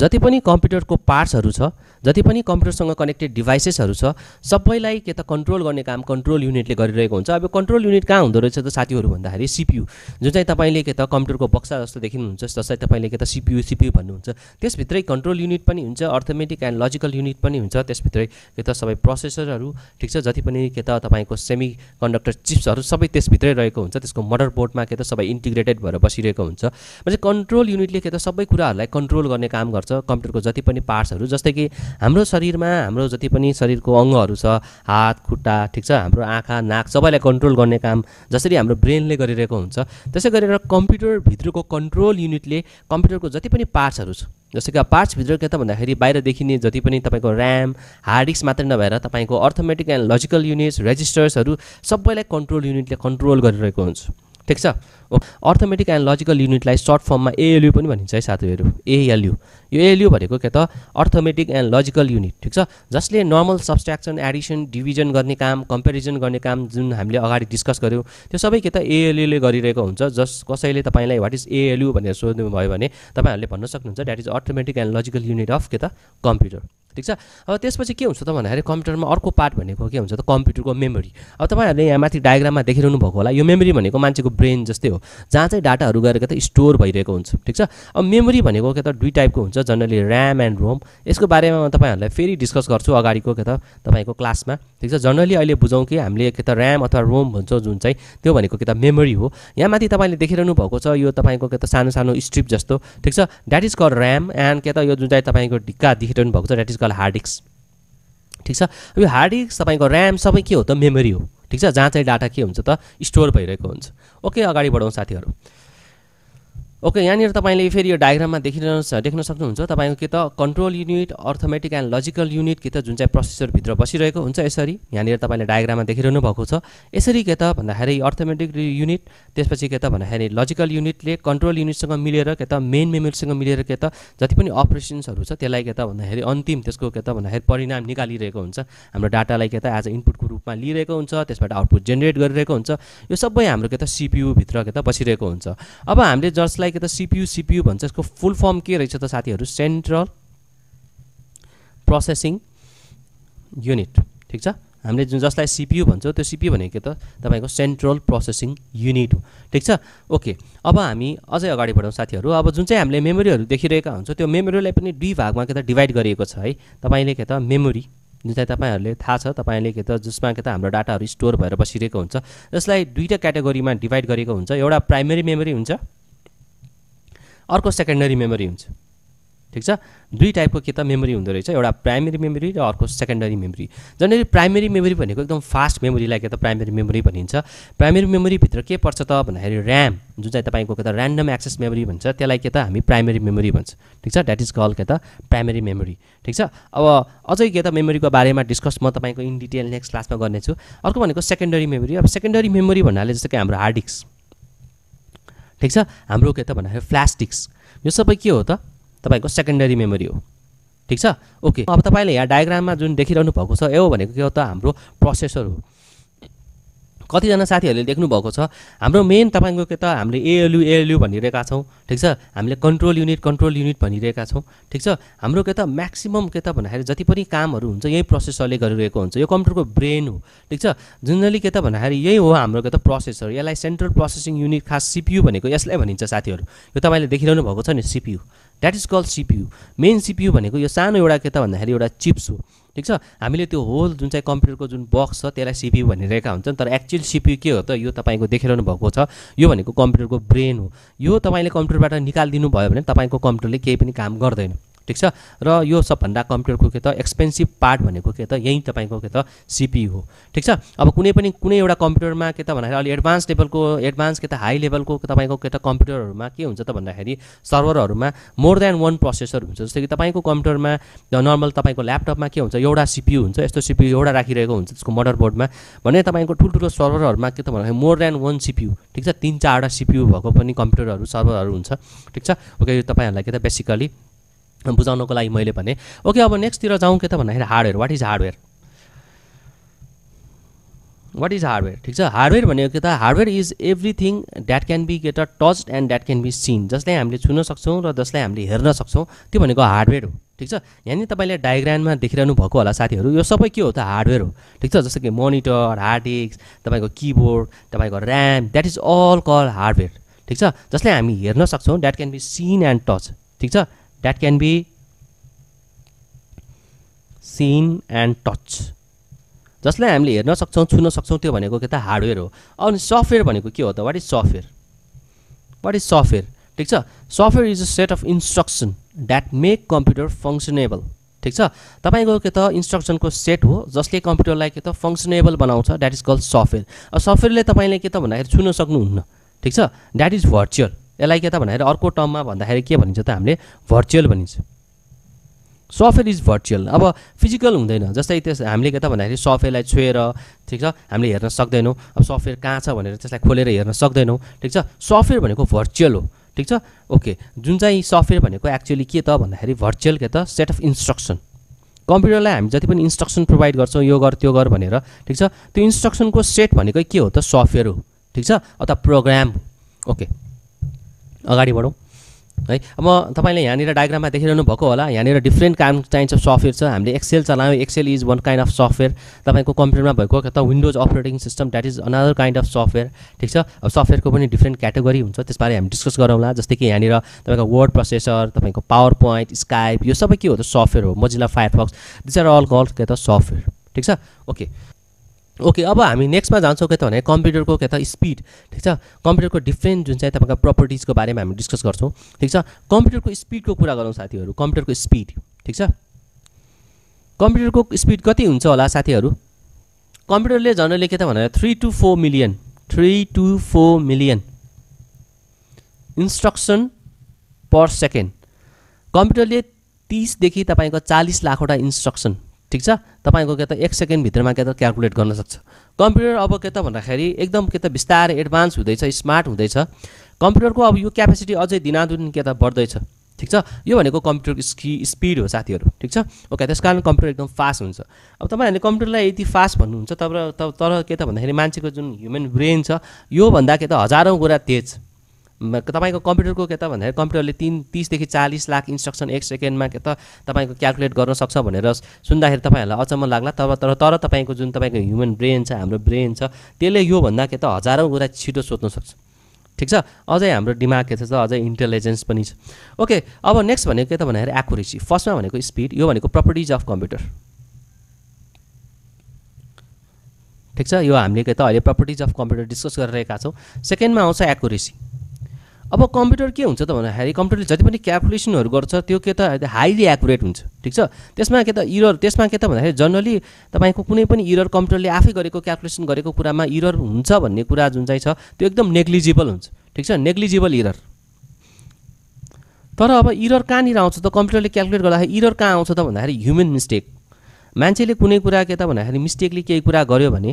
जति पनि कम्प्युटरको पार्ट्सहरू छ जति पनि कम्प्युटरसँग कनेक्टेड डिभाइसेसहरू छ सबैलाई के त कन्ट्रोल गर्ने काम कन्ट्रोल युनिटले गरिरहेको हुन्छ अब कन्ट्रोल युनिट कहाँ हुँदो रहेछ त साथीहरू भन्दाखेरि सिपियु जुन चाहिँ तपाईँले के त कम्प्युटरको बक्सा जस्तो देखिनुहुन्छ जसलाई तपाईँले के त सिपियु सिपियु भन्नुहुन्छ त्यसभित्रै कन्ट्रोल युनिट पनि हुन्छ अर्थमेटिक एन्ड लजिकल युनिट पनि हुन्छ त्यसभित्रै के त सबै प्रोसेसरहरू ठिक छ जति पनि के त तपाईँको सेमी कन्डक्टर चिप्सहरू सबै त्यसभित्रै रहेको हुन्छ त्यसको मर्डर बोर्डमा के त सबै इन्टिग्रेटेड भएर बसिरहेको हुन्छ चाहिँ कन्ट्रोल युनिटले के त सबै कुराहरूलाई कन्ट्रोल गर्ने काम गर्छ कम्प्युटरको जति पनि पार्ट्सहरू जस्तै कि हाम्रो शरीरमा हाम्रो जति पनि शरीरको अङ्गहरू छ हात खुट्टा ठिक छ हाम्रो आँखा नाक सबैलाई कन्ट्रोल गर्ने काम जसरी हाम्रो ब्रेनले गरिरहेको हुन्छ त्यसै गरेर कम्प्युटरभित्रको कन्ट्रोल युनिटले कम्प्युटरको जति पनि पार्ट्सहरू छ जस्तो कि पार्ट्सभित्र के त भन्दाखेरि बाहिर देखिने जति पनि तपाईँको ऱ्याम हार्ड डिस्क मात्रै नभएर तपाईँको अर्थमेटिक एन्ड लजिकल युनिट्स रेजिस्टर्सहरू सबैलाई कन्ट्रोल युनिटले कन्ट्रोल गरिरहेको हुन्छ ठिक छ ओ अर्थमेटिक एन्ड लजिकल युनिटलाई सर्ट फर्ममा एएलयु पनि भनिन्छ है साथीहरू एएलयु यो एएलयु भनेको के त अर्थमेटिक एन्ड लजिकल युनिट ठिक छ जसले नर्मल सब्सट्राक्सन एडिसन डिभिजन गर्ने काम कम्पेरिजन गर्ने काम जुन हामीले अगाडि डिस्कस गऱ्यौँ त्यो सबै के त एएलयुले गरिरहेको हुन्छ जस कसैले तपाईँलाई वाट इज एएलयु भनेर सोध्नुभयो भने तपाईँहरूले भन्न सक्नुहुन्छ that is arithmetic and logical unit of के त कम्प्युटर ठिक छ अब त्यसपछि के हुन्छ त भन्दाखेरि कम्प्युटरमा अर्को पार्ट भनेको के हुन्छ त कम्प्युटरको मेमोरी अब तपाईँहरूले यहाँ माथि डायग्राममा देखिरहनु भएको होला यो मेमोरी भनेको मान्छेको ब्रेन जस्तै हो जहाँ चाहिँ डाटाहरू गरेर त स्टोर भइरहेको हुन्छ ठिक छ अब मेमोरी भनेको के त दुई टाइपको हुन्छ जनरली ऱ्याम एन्ड रोम यसको बारेमा म तपाईँहरूलाई फेरि डिस्कस गर्छु अगाडिको के त तपाईँको क्लासमा ठिक छ जनरली अहिले बुझौँ कि हामीले के त ऱ्याम अथवा रोम भन्छौँ जुन चाहिँ त्यो भनेको के त मेमोरी हो यहाँ माथि तपाईँले देखिरहनु भएको छ यो तपाईँको के त सानो सानो स्ट्रिप जस्तो ठिक छ that is call RAM and के त यो जुन चाहिँ तपाईँको ढिक्का देखिरहनु भएको छ that is physical hard disk ठिक छ यो हार्ड डिस्क तपाईँको ऱ्याम सबै के हो त मेमोरी हो ठिक छ जहाँ चाहिँ डाटा के हुन्छ त स्टोर भइरहेको हुन्छ ओके अगाडि बढाउँ साथीहरू ओके यहाँनिर तपाईँले फेरि यो डायग्राममा देखिरहनु देख्न सक्नुहुन्छ तपाईँको के त control unit arithmetic and logical unit के त जुन चाहिँ प्रोसेसरभित्र बसिरहेको हुन्छ यसरी यहाँनिर तपाईँले डायग्राममा देखिरहनु भएको छ यसरी के त भन्दाखेरि अर्थमेटिक युनिट त्यसपछि के त भन्दाखेरि लजिकल युनिटले कन्ट्रोल युनिटसँग मिलेर के त मेन मेमोरीसँग मिलेर के त जति पनि अपरेसन्सहरू छ त्यसलाई के त भन्दाखेरि अन्तिम त्यसको के त भन्दाखेरि परिणाम निकालिरहेको हुन्छ हाम्रो डाटालाई के त एज अ इनपुटको रूपमा लिइरहेको हुन्छ त्यसबाट आउटपुट जेनेरेट गरिरहेको हुन्छ यो सबै हाम्रो के त सिपियुभित्र के त बसिरहेको हुन्छ अब हामीले जसलाई यसलाई के त सिपियु सिपियु भन्छ यसको फुल फर्म के रहेछ त साथीहरू सेन्ट्रल प्रोसेसिङ युनिट ठिक छ हामीले जुन जसलाई सिपियु भन्छौँ त्यो सिपियु भनेको त तपाईँको सेन्ट्रल प्रोसेसिङ युनिट हो ठिक छ ओके अब हामी अझै अगाडि बढौँ साथीहरू अब जुन चाहिँ हामीले मेमोरीहरू देखिरहेका हुन्छौँ त्यो मेमोरीलाई पनि दुई भागमा के त डिभाइड गरिएको छ है तपाईँले के त मेमोरी जुन चाहिँ तपाईँहरूले थाहा छ तपाईँले के त जसमा के त हाम्रो डाटाहरू स्टोर भएर बसिरहेको हुन्छ जसलाई दुईवटा क्याटेगोरीमा डिभाइड गरेको हुन्छ एउटा प्राइमेरी मेमोरी हुन्छ अर्को सेकेन्डरी मेमोरी हुन्छ ठिक छ दुई टाइपको के त मेमोरी हुँदो रहेछ एउटा प्राइमेरी मेमोरी र अर्को secondary memory generally primary memory भनेको एकदम फास्ट मेमोरीलाई के त प्राइमेरी मेमोरी भनिन्छ प्राइमेरी मेमोरीभित्र के पर्छ त भन्दाखेरि ऱ्याम जुन चाहिँ तपाईँको के त ऱ्यान्डम एक्सेस मेमोरी भन्छ त्यसलाई के त हामी प्राइमेरी मेमोरी भन्छ ठिक छ द्याट इज कल के त प्राइमेरी मेमोरी ठिक छ अब अझै के त मेमोरीको बारेमा डिस्कस म तपाईँको इन डिटेल नेक्स्ट क्लासमा गर्नेछु अर्को भनेको सेकेन्डरी मेमोरी अब सेकेन्डरी मेमोरी भन्नाले जस्तो कि हाम्रो हार्ड डिस्क ठिक छ हाम्रो के त भन्दाखेरि फ्ल्यास डिस्क यो सबै के हो त तपाईँको सेकेन्डरी मेमोरी हो ठिक छ ओके अब तपाईँले यहाँ डायग्राममा जुन देखिरहनु भएको छ यो भनेको के हो त हाम्रो प्रोसेसर हो कतिजना साथीहरूले भएको छ हाम्रो मेन तपाईँको के त हामीले एएलयु एएलयु भनिरहेका छौँ ठिक छ हामीले कन्ट्रोल युनिट कन्ट्रोल युनिट भनिरहेका छौँ ठिक छ हाम्रो के त म्याक्सिमम् के त भन्दाखेरि जति पनि कामहरू हुन्छ यही प्रोसेसरले गरिरहेको हुन्छ यो कम्प्युटरको ब्रेन हो ठिक छ जुनरली के त भन्दाखेरि यही हो हाम्रो के त प्रोसेसर यसलाई सेन्ट्रल प्रोसेसिङ युनिट खास सिपियु भनेको यसलाई भनिन्छ साथीहरू यो तपाईँले देखिरहनु भएको छ नि CPU that is call CPU main CPU भनेको यो सानो एउटा के त भन्दाखेरि एउटा चिप्स हो ठिक छ हामीले त्यो होल जुन चाहिँ कम्प्युटरको जुन बक्स छ त्यसलाई सिपियु भनिरहेका हुन्छन् तर एक्चुअल सिपियु के हो त यो तपाईँको देखिरहनु भएको छ यो भनेको कम्प्युटरको ब्रेन हो यो तपाईँले कम्प्युटरबाट निकालिदिनु भयो भने तपाईँको कम्प्युटरले केही पनि काम गर्दैन ठिक छ र यो सबभन्दा कम्प्युटरको के त एक्सपेन्सिभ पार्ट भनेको के त यहीँ तपाईँको के त सिपी हो ठिक छ अब कुनै पनि कुनै एउटा कम्प्युटरमा के त भन्दाखेरि अलिक एडभान्स लेभलको एडभान्स के त हाई लेभलको तपाईँको के त कम्प्युटरहरूमा के हुन्छ त भन्दाखेरि सर्भरहरूमा मोर देन वान प्रोसेसर हुन्छ जस्तै कि तपाईँको कम्प्युटरमा नर्मल तपाईँको ल्यापटपमा के हुन्छ एउटा सिपियु हुन्छ यस्तो सिपियु एउटा राखिरहेको हुन्छ त्यसको मदर बोर्डमा भने तपाईँको ठुल्ठुलो सर्भरहरूमा के त भन्दाखेरि मोर देन वान सिपियु ठिक छ तिन चारवटा सिपियु भएको पनि कम्प्युटरहरू सर्भरहरू हुन्छ ठिक छ ओके यो तपाईँहरूलाई के त बेसिकली बुझाउनको लागि मैले भने ओके अब नेक्स्टतिर जाउँ के त भन्दाखेरि hardware what is hardware what is hardware ठिक छ हार्डवेयर भनेको के त hardware is everything that can be get a touch and that can be seen जसलाई हामीले छुन सक्छौँ र जसलाई हामीले हेर्न सक्छौँ त्यो भनेको हार्डवेयर हो ठिक छ यहाँनिर तपाईँले डायग्राममा देखिरहनु भएको होला साथीहरू यो सबै के हो त हार्डवेयर हो ठिक छ जस्तो कि मोनिटर हार्ड डिस्क तपाईँको किबोर्ड तपाईँको RAM that is all call hardware ठिक छ जसलाई हामी हेर्न सक्छौँ that can be seen and touch ठिक छ that can be seen and touch जसलाई हामीले हेर्न सक्छौँ छुन सक्छौँ त्यो भनेको के त हार्डवेयर हो अनि सफ्टवेयर भनेको के हो त what is software what is software ठिक छ software is a set of instruction that make computer functionable ठिक छ तपाईँको के त इन्स्ट्रक्सनको सेट हो जसले कम्प्युटरलाई के त फङ्सनेबल बनाउँछ द्याट इज कल्ड सफ्टवेयर सफ्टवेयरले तपाईँले के त भन्दाखेरि छुन सक्नुहुन्न ठिक छ द्याट इज भर्चुअल यसलाई के त भन्दाखेरि अर्को टर्ममा भन्दाखेरि के भनिन्छ त हामीले भर्चुअल भनिन्छ सफ्टवेयर इज भर्चुअल अब फिजिकल हुँदैन जस्तै त्यस हामीले के त भन्दाखेरि सफ्टवेयरलाई छोएर ठिक छ हामीले हेर्न सक्दैनौँ अब सफ्टवेयर कहाँ छ भनेर त्यसलाई खोलेर हेर्न सक्दैनौँ ठिक छ सफ्टवेयर भनेको भर्चुअल हो ठिक छ ओके जुन चाहिँ सफ्टवेयर भनेको एक्चुअली के त भन्दाखेरि भर्चुअल के त सेट अफ इन्स्ट्रक्सन कम्प्युटरलाई हामी जति पनि इन्स्ट्रक्सन प्रोभाइड गर्छौँ यो गर त्यो गर भनेर ठिक छ त्यो इन्स्ट्रक्सनको सेट भनेकै के हो त सफ्टवेयर हो ठिक छ अथवा प्रोग्राम ओके अगाडि बढौँ है अब तपाईँले यहाँनिर डायग्राममा देखिरहनु भएको होला यहाँनिर डिफ्रेन्ट काम चाहिन्छ सफ्टवेयर छ हामीले एक्सेल चलायौँ Excel is one kind of software तपाईँको कम्प्युटरमा भएको त Windows operating system that is another kind of software ठिक छ अब सफ्टवेयरको पनि डिफ्रेन्ट क्याटेगोरी हुन्छ त्यसबारे हामी डिस्कस गरौँला जस्तै कि यहाँनिर तपाईँको वर्ड प्रोसेसर तपाईँको पावर पोइन्ट स्काइप यो सबै के हो त सफ्टवेयर हो Mozilla Firefox this are all call के त सफ्टवेयर ठिक छ ओके ओके अब हामी नेक्स्टमा जान्छौँ के त भने कम्प्युटरको के त स्पिड ठिक छ कम्प्युटरको डिफ्रेन्ट जुन चाहिँ तपाईँको प्रपर्टिजको बारेमा हामी डिस्कस गर्छौँ ठिक छ कम्प्युटरको स्पिडको कुरा गरौँ साथीहरू कम्प्युटरको स्पिड ठिक छ कम्प्युटरको स्पिड कति हुन्छ होला साथीहरू कम्प्युटरले जनरली के त भनेर three to four million three to four million instruction per second कम्प्युटरले तिसदेखि तपाईँको चालिस लाखवटा इन्स्ट्रक्सन ठिक छ तपाईँको के त एक सेकेन्डभित्रमा के त क्यालकुलेट गर्न सक्छ कम्प्युटर अब के त भन्दाखेरि एकदम के त बिस्तारै एडभान्स हुँदैछ स्मार्ट हुँदैछ कम्प्युटरको अब यो क्यापेसिटी अझै दिनादुन के त बढ्दैछ ठिक छ यो भनेको कम्प्युटरको स्कि स्पिड हो साथीहरू ठिक छ ओके त्यस कारण कम्प्युटर एकदम फास्ट हुन्छ अब तपाईँहरूले कम्प्युटरलाई यति फास्ट भन्नुहुन्छ तर तर के त भन्दाखेरि मान्छेको जुन ह्युमन ब्रेन छ योभन्दा के त हजारौँ कुरा तेज तपाईँको कम्प्युटरको के त भन्दाखेरि कम्प्युटरले तिन तिसदेखि चालिस लाख इन्स्ट्रक्सन एक सेकेन्डमा के त तपाईँको क्यालकुलेट गर्न सक्छ भनेर सुन्दाखेरि तपाईँहरूलाई अचम्म लाग्ला तर तर तर तपाईँको जुन तपाईँको ह्युमन ब्रेन छ हाम्रो ब्रेन छ त्यसले योभन्दा के त हजारौँ कुरा छिटो सोध्न सक्छ ठिक छ अझै हाम्रो दिमाग के छ त अझै इन्टेलिजेन्स पनि छ ओके अब नेक्स्ट भनेको के त भन्दाखेरि एकुरेसी फर्स्टमा भनेको स्पिड यो भनेको प्रपर्टिज अफ कम्प्युटर ठिक छ यो हामीले के त अहिले प्रपर्टिज अफ कम्प्युटर डिस्कस गरिरहेका छौँ सेकेन्डमा आउँछ एकुरेसी अब कम्प्युटर के हुन्छ त भन्दाखेरि कम्प्युटरले जति पनि क्यालकुलेसनहरू गर्छ त्यो के त हाइली एकुरेट हुन्छ ठिक छ त्यसमा के त इरर त्यसमा के त भन्दाखेरि जनरली तपाईँको कुनै पनि इरर कम्प्युटरले आफै गरेको क्यालकुलेसन गरेको कुरामा इरर हुन्छ भन्ने कुरा जुन चाहिँ छ त्यो एकदम नेग्लिजिबल हुन्छ ठिक छ नेग्लिजिबल इरर तर अब इरर कहाँनिर आउँछ त कम्प्युटरले क्यालकुलेट गर्दाखेरि इरर कहाँ आउँछ त भन्दाखेरि ह्युमन मिस्टेक मान्छेले कुनै कुरा के त भन्दाखेरि मिस्टेकले केही कुरा गर्यो भने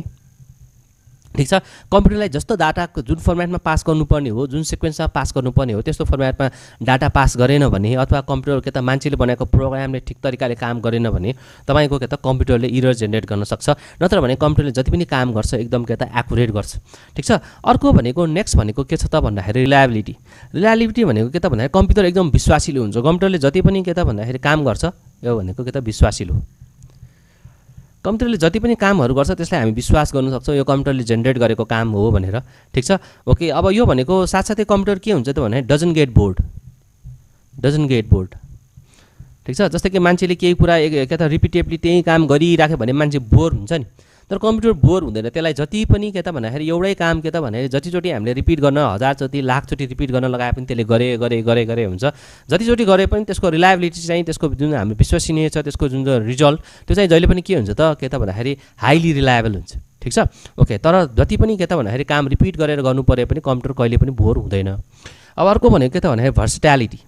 ठिक छ कम्प्युटरलाई जस्तो डाटाको जुन फर्मेटमा पास गर्नुपर्ने हो जुन सिक्वेन्समा पास गर्नुपर्ने हो त्यस्तो फर्मेटमा डाटा पास गरेन भने अथवा कम्प्युटरको के त मान्छेले बनाएको प्रोग्रामले ठिक तरिकाले काम गरेन भने तपाईँको के त कम्प्युटरले इरर जेनेरेट गर्न सक्छ नत्र भने कम्प्युटरले जति पनि काम गर्छ एकदम के त एकुरेट गर्छ ठिक छ अर्को भनेको नेक्स्ट भनेको के छ त भन्दाखेरि रिलायबिलिटी रिलायबिलिटी भनेको के त भन्दाखेरि कम्प्युटर एकदम विश्वासिलो हुन्छ कम्प्युटरले जति पनि के त भन्दाखेरि काम गर्छ यो भनेको के त विश्वासिलो कम्प्युटरले जति पनि कामहरू गर्छ त्यसलाई हामी विश्वास गर्न सक्छौँ यो कम्प्युटरले जेनेरेट गरेको काम हो भनेर ठिक छ ओके अब यो भनेको साथसाथै कम्प्युटर के हुन्छ त भने dozen gate board dozen gate board ठिक छ जस्तै कि मान्छेले केही कुरा के त रिपिटेबली त्यही काम गरिराख्यो भने मान्छे बोर हुन्छ नि तर कम्प्युटर बोर हुँदैन त्यसलाई जति पनि के त भन्दाखेरि एउटै काम के त भन्दाखेरि जतिचोटि हामीले रिपिट गर्न हजारचोटि लाखचोटि रिपिट गर्न लगाए पनि त्यसले गरे गरे गरे गरे हुन्छ जतिचोटि गरे पनि त्यसको रिलायबिलिटी चाहिँ त्यसको जुन हाम्रो विश्वसनीय छ त्यसको जुन रिजल्ट त्यो चाहिँ जहिले पनि के हुन्छ त के त भन्दाखेरि हाइली रिलायबल हुन्छ ठिक छ ओके तर जति पनि के त भन्दाखेरि काम रिपिट गरेर गर्नु परे पनि कम्प्युटर कहिले पनि बोर हुँदैन अब अर्को भनेको के त भन्दाखेरि भर्सिटालिटी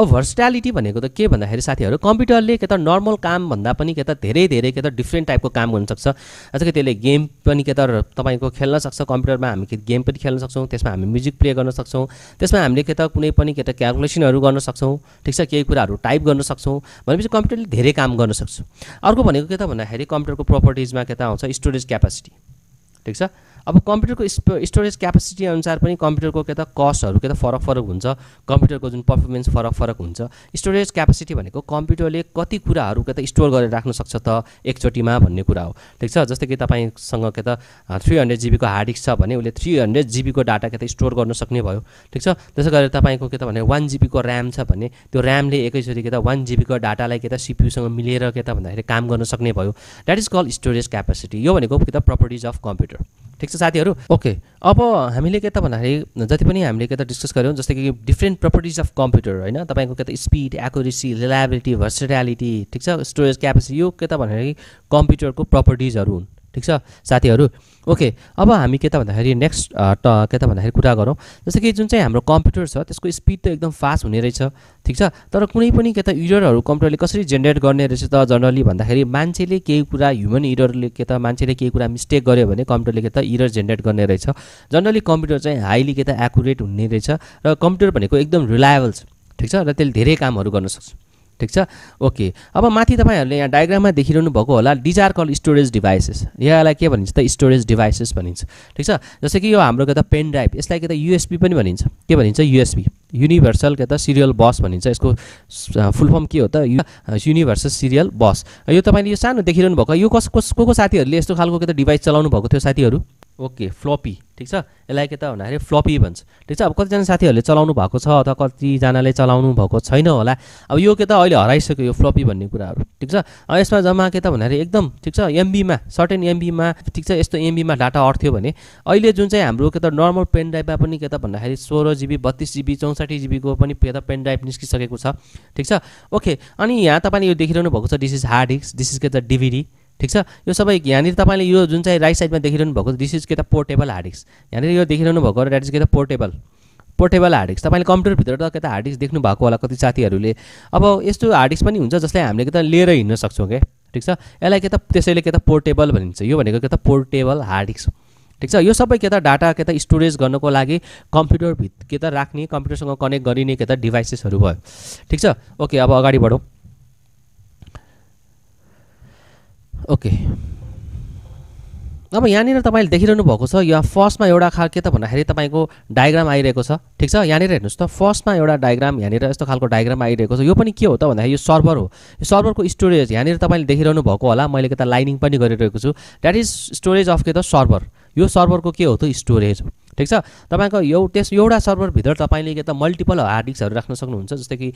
अब भर्सटालिटी भनेको त के भन्दाखेरि साथीहरू कम्प्युटरले के त नर्मल कामभन्दा पनि के त धेरै धेरै के त डिफ्रेन्ट टाइपको काम हुनसक्छ जस्तै कि त्यसले गेम पनि के त तपाईँको खेल्न सक्छ कम्प्युटरमा हामी के गेम पनि खेल्न सक्छौँ त्यसमा हामी म्युजिक प्ले गर्न सक्छौँ त्यसमा हामीले के त कुनै पनि के त क्यालकुलेसनहरू गर्न सक्छौँ ठिक छ केही कुराहरू टाइप गर्न सक्छौँ भनेपछि कम्प्युटरले धेरै काम गर्न सक्छौँ अर्को भनेको के त भन्दाखेरि कम्प्युटरको प्रोपर्टिजमा के त आउँछ स्टोरेज क्यापासिटी ठिक छ अब कम्प्युटरको स्टोरेज क्यापेसिटी अनुसार पनि कम्प्युटरको के त कस्टहरू के त फरक फरक हुन्छ कम्प्युटरको जुन पर्फर्मेन्स फरक फरक हुन्छ स्टोरेज क्यापेसिटी भनेको कम्प्युटरले कति कुराहरू के त स्टोर गरेर राख्न सक्छ त एकचोटिमा भन्ने कुरा हो ठिक छ जस्तै कि तपाईँसँग के त थ्री हन्ड्रेड जिबीको हार्ड डिस्क छ भने उसले थ्री हन्ड्रेड जिबीको डाटा के त स्टोर गर्न सक्ने भयो ठिक छ त्यसै गरेर तपाईँको के त भने वान जिबीको ऱ्याम छ भने त्यो ऱ्यामले एकैचोटि के त वान जिबीको डाटालाई के त सिपियुसँग मिलेर के त भन्दाखेरि काम गर्न सक्ने भयो that is call storage capacity यो भनेको के त प्रपर्टिज अफ कम्प्युटर ठिक छ साथीहरू ओके अब हामीले के त भन्दाखेरि जति पनि हामीले के त डिस्कस गऱ्यौँ जस्तै कि डिफ्रेन्ट प्रपर्टिज अफ कम्प्युटर होइन तपाईँको के त स्पिड एकुरेसी रिलायबिलिटी भर्सिटालिटी ठिक छ स्टोरेज क्यापेसिटी यो के त भन्दाखेरि कम्प्युटरको प्रपर्टिजहरू हुन् ठिक छ साथीहरू ओके अब हामी के त भन्दाखेरि नेक्स्ट के त भन्दाखेरि कुरा गरौँ जस्तो कि जुन चाहिँ हाम्रो कम्प्युटर छ त्यसको स्पिड त एकदम फास्ट हुने रहेछ ठिक छ तर कुनै पनि के त इडरहरू कम्प्युटरले कसरी जेनेरेट गर्ने रहेछ त जनरली भन्दाखेरि मान्छेले केही कुरा ह्युमन इडरले के त मान्छेले केही कुरा मिस्टेक गर्यो भने कम्प्युटरले के त इरर जेनेरेट गर्ने रहेछ जनरली कम्प्युटर चाहिँ हाइली के त एकुरेट हुने रहेछ र कम्प्युटर भनेको एकदम रिलायबल छ ठिक छ र त्यसले धेरै कामहरू गर्न सक्छ ठिक छ ओके अब माथि तपाईँहरूले यहाँ डायग्राममा देखिरहनु भएको होला डिज आर कल स्टोरेज डिभाइसेस यहाँलाई के भनिन्छ त स्टोरेज डिभाइसेस भनिन्छ ठिक छ जस्तै कि यो हाम्रो के त पेन ड्राइभ यसलाई के त युएसबी पनि भनिन्छ के भनिन्छ युएसबी युनिभर्सल के त सिरियल बस भनिन्छ यसको फुल फर्म के हो त युनिभर्सल सिरियल बस यो तपाईँले यो सानो देखिरहनु भएको यो कस को को साथीहरूले यस्तो खालको के त डिभाइस चलाउनु भएको थियो साथीहरू ओके फ्लपी ठिक छ यसलाई के त भन्दाखेरि फ्लपी भन्छ ठिक छ अब कतिजना साथीहरूले चलाउनु भएको छ अथवा कतिजनाले चलाउनु भएको छैन होला अब यो के त अहिले हराइसक्यो यो फ्लपी भन्ने कुराहरू ठिक छ यसमा जम्मा के त भन्दाखेरि एकदम ठिक छ एमबीमा सर्टेन एमबीमा ठिक छ यस्तो एमबीमा डाटा अर्थ्यो भने अहिले जुन चाहिँ हाम्रो के त नर्मल पेन ड्राइभमा पनि के त भन्दाखेरि सोह्र जिबी बत्तिस जिबी चौसठी जिबीको पनि के त पेन ड्राइभ निस्किसकेको छ ठिक छ ओके अनि यहाँ तपाईँले यो देखिरहनु भएको छ this is hard disk this is के त डिभिडी ठिक छ यो सबै यहाँनिर तपाईँले यो जुन चाहिँ राइट साइडमा देखिरहनु भएको दिस इज के त पोर्टेबल हार्ड डिस्क यहाँनिर यो देखिरहनु भएको द्याट इज के त पोर्टेबल पोर्टेबल हार्ड डिस्क तपाईँले कम्प्युटरभित्र त केटा हार्ड डिस्क देख्नु भएको होला कति साथीहरूले अब यस्तो हार्ड डिस्क पनि हुन्छ जसलाई हामीले के त लिएर हिँड्न सक्छौँ क्या ठिक छ यसलाई के त त्यसैले के त पोर्टेबल भनिन्छ यो भनेको के त पोर्टेबल हार्ड डिस्क ठिक छ यो सबै के त डाटा के त स्टोरेज गर्नको लागि कम्प्युटरभित्र के त राख्ने कम्प्युटरसँग कनेक्ट गरिने के त डिभाइसेसहरू भयो ठिक छ ओके अब अगाडि बढौँ ओके अब यहाँनिर तपाईँले देखिरहनु भएको छ यो फर्स्टमा एउटा खाल के त भन्दाखेरि तपाईँको डायग्राम आइरहेको छ ठिक छ यहाँनिर हेर्नुहोस् त फर्स्टमा एउटा डायग्राम यहाँनिर यस्तो खालको डायग्राम आइरहेको छ यो पनि के हो त भन्दाखेरि यो सर्भर हो यो सर्भरको स्टोरेज यहाँनिर तपाईँले देखिरहनु भएको होला मैले के त लाइनिङ पनि गरिरहेको छु द्याट इज स्टोरेज अफ के त सर्भर यो सर्भरको के हो त स्टोरेज हो ठिक छ तपाईँको एउ त्यस एउटा सर्भरभित्र तपाईँले के त मल्टिपल हार्ड डिस्कहरू राख्न सक्नुहुन्छ जस्तै कि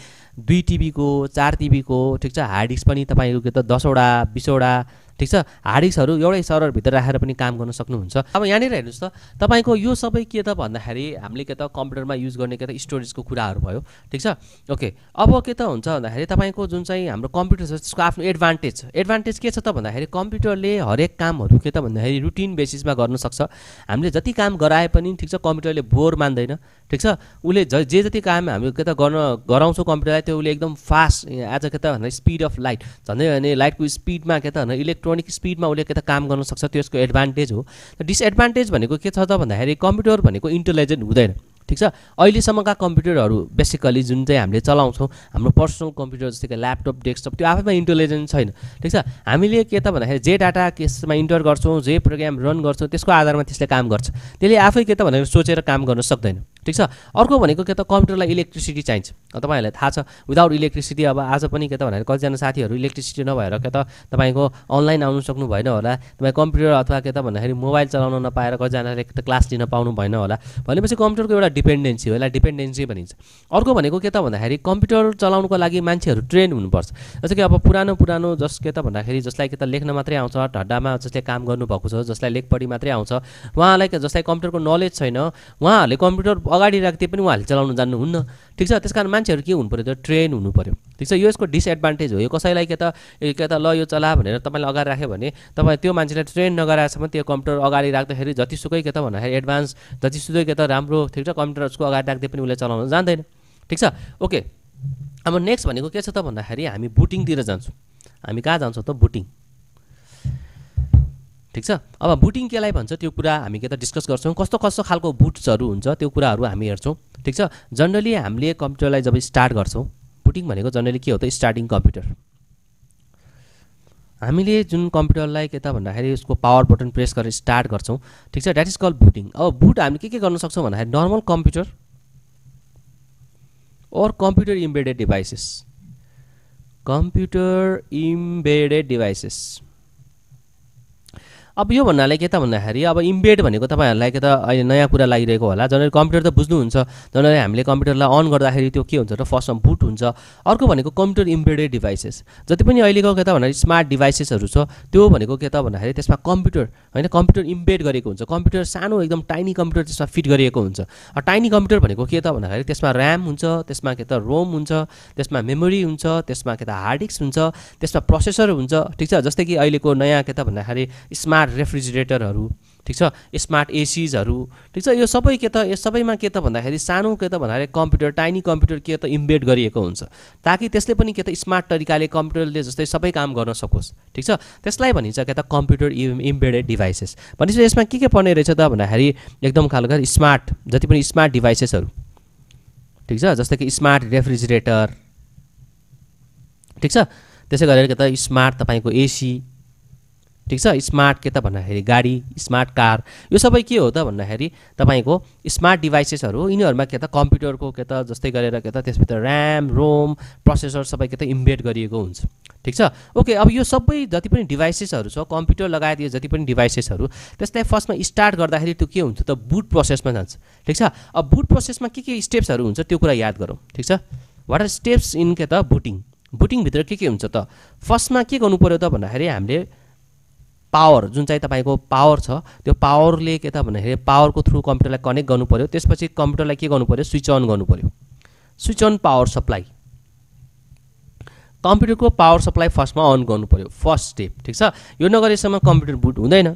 दुई टिबीको चार टिबीको ठिक छ हार्ड डिस्क पनि तपाईँको के त दसवटा बिसवटा ठिक छ हार्डिस्कहरू एउटै सर्भरभित्र राखेर पनि काम गर्न सक्नुहुन्छ अब यहाँनिर हेर्नुहोस् त तपाईँको यो सबै के त भन्दाखेरि हामीले के त कम्प्युटरमा युज गर्ने के त स्टोरेजको कुराहरू भयो ठिक छ ओके अब के त हुन्छ भन्दाखेरि तपाईँको जुन चाहिँ हाम्रो कम्प्युटर छ त्यसको आफ्नो एडभान्टेज एडभान्टेज के छ त भन्दाखेरि कम्प्युटरले हरेक कामहरू के त भन्दाखेरि रुटिन बेसिसमा गर्न सक्छ हामीले जति काम गराए पनि ठिक छ कम्प्युटरले बोर मान्दैन ठिक छ उसले ज जे जति काम हामी के त गर्न गराउँछौँ कम्प्युटरलाई त्यो उसले एकदम फास्ट एज अ के त भन्दा स्पिड अफ लाइट झन्डै भने लाइटको स्पिडमा के त भन्दा इलेक्ट्रोनिक स्पिडमा उसले के त काम गर्न सक्छ त्यसको एडभान्टेज हो डिसएडभान्टेज भनेको के छ त भन्दाखेरि कम्प्युटर भनेको इन्टेलिजेन्ट हुँदैन ठिक छ अहिलेसम्मका कम्प्युटरहरू बेसिकली जुन चाहिँ हामीले चलाउँछौँ हाम्रो पर्सनल कम्प्युटर जस्तै कि ल्यापटप डेस्कटप त्यो आफैमा इन्टेलिजेन्ट छैन ठिक छ हामीले के त भन्दाखेरि जे डाटा केसमा इन्टर गर्छौँ जे प्रोग्राम रन गर्छौँ त्यसको आधारमा त्यसले काम गर्छ त्यसले आफै के त भनेर सोचेर काम गर्न सक्दैन ठिक छ अर्को भनेको के त कम्प्युटरलाई इलेक्ट्रिसिटी चाहिन्छ तपाईँहरूलाई थाहा छ विदाउट इलेक्ट्रिसिटी अब आज पनि के त भन्दाखेरि कतिजना साथीहरू इलेक्ट्रिसिटी नभएर के त तपाईँको अनलाइन आउनु सक्नु भएन होला तपाईँ कम्प्युटर अथवा के त भन्दाखेरि मोबाइल चलाउन नपाएर कतिजनाले त क्लास लिन पाउनु भएन होला भनेपछि कम्प्युटरको एउटा डिपेन्डेन्सी होला यसलाई डिपेन्डेन्सी भनिन्छ अर्को भनेको के त भन्दाखेरि कम्प्युटर चलाउनुको लागि मान्छेहरू ट्रेन हुनुपर्छ जस्तो कि अब पुरानो पुरानो जस के त भन्दाखेरि जसलाई के त लेख्न मात्रै आउँछ ढड्डामा जसले काम गर्नुभएको छ जसलाई लेखपढी मात्रै आउँछ उहाँलाई जसलाई कम्प्युटरको नलेज छैन उहाँहरूले कम्प्युटर अगाडि राखिदिए पनि उहाँहरूले चलाउन जान्नुहुन्न ठिक छ त्यस कारण मान्छेहरू के हुनु पऱ्यो त ट्रेन हुनु पऱ्यो ठिक छ यो यसको डिसएडभान्टेज हो यो कसैलाई के त के त ल यो चला भनेर तपाईँले अगाडि राख्यो भने तपाईँ त्यो मान्छेलाई ट्रेन नगराएसम्म त्यो कम्प्युटर अगाडि राख्दाखेरि जतिसुकै के त भन्दाखेरि एडभान्स जतिसुकै के त राम्रो ठिक छ कम्प्युटर उसको अगाडि राखिदिए पनि उसले चलाउन जान्दैन ठिक छ ओके अब नेक्स्ट भनेको के छ त भन्दाखेरि हामी बुटिङतिर जान्छौँ हामी कहाँ जान्छौँ त बुटिङ ठिक छ अब बुटिङ केलाई भन्छ त्यो कुरा हामी के त डिस्कस गर्छौँ कस्तो कस्तो खालको बुट्सहरू हुन्छ त्यो कुराहरू हामी हेर्छौँ ठिक छ जनरली हामीले कम्प्युटरलाई जब स्टार्ट गर्छौँ बुटिङ भनेको जनरली के हो त स्टार्टिङ कम्प्युटर हामीले जुन कम्प्युटरलाई के त भन्दाखेरि उसको पावर बटन प्रेस गरेर स्टार्ट गर्छौँ ठिक छ द्याट इज कल बुटिङ अब बुट हामी के के गर्न सक्छौँ भन्दाखेरि normal computer or computer embedded devices computer embedded devices अब यो भन्नाले के त भन्दाखेरि अब इम्बेड भनेको तपाईँहरूलाई के त अहिले नयाँ कुरा लागिरहेको होला जनरल कम्प्युटर त बुझ्नुहुन्छ जनरली हामीले कम्प्युटरलाई अन गर्दाखेरि त्यो के हुन्छ र फर्स्टमा बुट हुन्छ अर्को भनेको कम्प्युटर इम्बेडेड डिभाइसेस जति पनि अहिलेको के त भन्दाखेरि स्मार्ट डिभाइसेसहरू छ त्यो भनेको के त भन्दाखेरि त्यसमा कम्प्युटर होइन कम्प्युटर इम्बेड गरेको हुन्छ कम्प्युटर सानो एकदम टाइनी कम्प्युटर त्यसमा फिट गरिएको हुन्छ टाइनी कम्प्युटर भनेको के त भन्दाखेरि त्यसमा ऱ्याम हुन्छ त्यसमा के त रोम हुन्छ त्यसमा मेमोरी हुन्छ त्यसमा के त हार्ड डिस्क हुन्छ त्यसमा प्रोसेसर हुन्छ ठिक छ जस्तै कि अहिलेको नयाँ के त भन्दाखेरि स्मार्ट स्मार्ट रेफ्रिजरेटरहरू ठिक छ स्मार्ट एसिजहरू ठिक छ यो सबै के त यो सबैमा के त भन्दाखेरि सानो के त भन्दाखेरि कम्प्युटर टाइनी कम्प्युटर के त इम्बेड गरिएको हुन्छ ताकि त्यसले पनि के त स्मार्ट तरिकाले कम्प्युटरले जस्तै सबै काम गर्न सकोस् ठिक छ त्यसलाई भनिन्छ के त कम्प्युटर इम्बेडेड डिभाइसेस भनिन्छ यसमा के के पर्ने रहेछ त भन्दाखेरि एकदम खालको स्मार्ट जति पनि स्मार्ट डिभाइसेसहरू ठिक छ जस्तै कि स्मार्ट रेफ्रिजरेटर ठिक छ त्यसै गरेर के त स्मार्ट तपाईँको एसी ठिक छ स्मार्ट के त भन्दाखेरि गाडी स्मार्ट कार यो सबै के हो त भन्दाखेरि तपाईँको स्मार्ट डिभाइसेसहरू यिनीहरूमा के त कम्प्युटरको के त जस्तै गरेर के त त्यसभित्र ऱ्याम रोम प्रोसेसर सबै के त इम्बेड गरिएको हुन्छ ठिक छ ओके अब यो सबै जति पनि डिभाइसेसहरू छ कम्प्युटर लगायत यो जति पनि डिभाइसेसहरू त्यसलाई फर्स्टमा स्टार्ट गर्दाखेरि त्यो के हुन्छ त बुट प्रोसेसमा जान्छ ठिक छ अब बुट प्रोसेसमा के के स्टेप्सहरू हुन्छ त्यो कुरा याद गरौँ ठिक छ वाट आर स्टेप्स इन के त बुटिङ बुटिङभित्र के के हुन्छ त फर्स्टमा के गर्नु पऱ्यो त भन्दाखेरि हामीले पावर जुन चाहिँ तपाईँको पावर छ त्यो पावरले के त भन्दाखेरि पावरको थ्रु कम्प्युटरलाई कनेक्ट गर्नु पऱ्यो त्यसपछि कम्प्युटरलाई के गर्नु पऱ्यो स्विच अन गर्नु पऱ्यो स्विच अन पावर सप्लाई कम्प्युटरको पावर सप्लाई फर्स्टमा अन गर्नु पऱ्यो फर्स्ट स्टेप ठिक छ यो नगरेसम्म कम्प्युटर बुट हुँदैन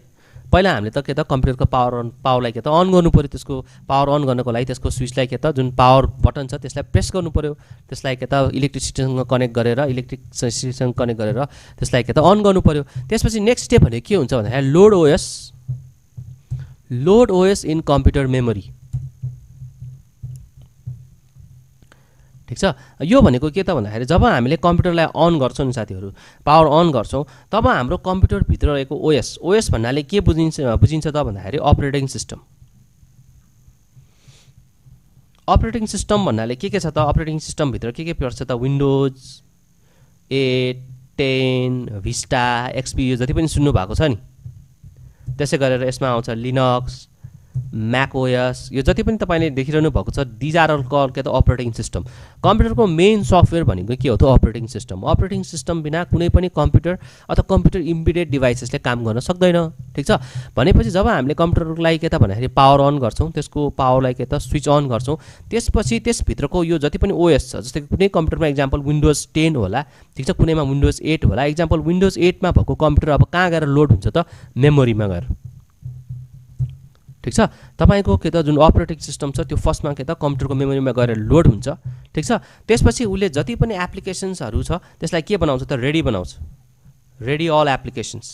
पहिला हामीले त के त कम्प्युटरको पावर अन पावरलाई के त अन गर्नु पऱ्यो त्यसको पावर अन गर्नको लागि त्यसको स्विचलाई के त जुन पावर बटन छ त्यसलाई प्रेस गर्नु पऱ्यो त्यसलाई के त इलेक्ट्रिसिटीसँग कनेक्ट गरेर इलेक्ट्रिकसँग कनेक्ट गरेर त्यसलाई के त अन गर्नु पऱ्यो त्यसपछि नेक्स्ट स्टेप भनेको के हुन्छ भन्दाखेरि load OS load OS in computer memory ठिक छ यो भनेको के त भन्दाखेरि जब हामीले कम्प्युटरलाई अन गर्छौँ नि साथीहरू पावर अन गर्छौँ तब हाम्रो कम्प्युटरभित्र रहेको ओएस ओएस भन्नाले के बुझिन्छ बुझिन्छ त भन्दाखेरि अपरेटिङ सिस्टम अपरेटिङ सिस्टम भन्नाले के के छ त अपरेटिङ सिस्टमभित्र के के पर्छ त Windows eight ten Vista XP जति पनि सुन्नु भएको छ नि त्यसै गरेर यसमा आउँछ लिनक्स म्याकओएस यो जति पनि तपाईँले देखिरहनु भएको छ डिज कल त अपरेटिङ सिस्टम कम्प्युटरको मेन सफ्टवेयर भनेको के हो त अपरेटिङ सिस्टम अपरेटिङ सिस्टम बिना कुनै पनि कम्प्युटर अथवा कम्प्युटर इम्पिडेड डिभाइसेसले काम गर्न सक्दैन ठिक छ भनेपछि जब हामीले कम्प्युटरलाई के त भन्दाखेरि पावर अन गर्छौँ त्यसको पावरलाई के त स्विच अन गर्छौँ त्यसपछि त्यसभित्रको यो जति पनि ओएस छ जस्तै कुनै कम्प्युटरमा इक्जाम्पल विन्डोज टेन होला ठिक छ कुनैमा विन्डोज एट होला इक्जाम्पल विन्डोज एटमा भएको कम्प्युटर अब कहाँ गएर लोड हुन्छ त मेमोरीमा गएर ठिक छ तपाईँको के त जुन अपरेटिङ सिस्टम छ त्यो फर्स्टमा के त कम्प्युटरको मेमोरीमा गएर लोड हुन्छ ठिक छ त्यसपछि उसले जति पनि एप्लिकेसन्सहरू छ त्यसलाई के बनाउँछ त रेडी बनाउँछ ready all applications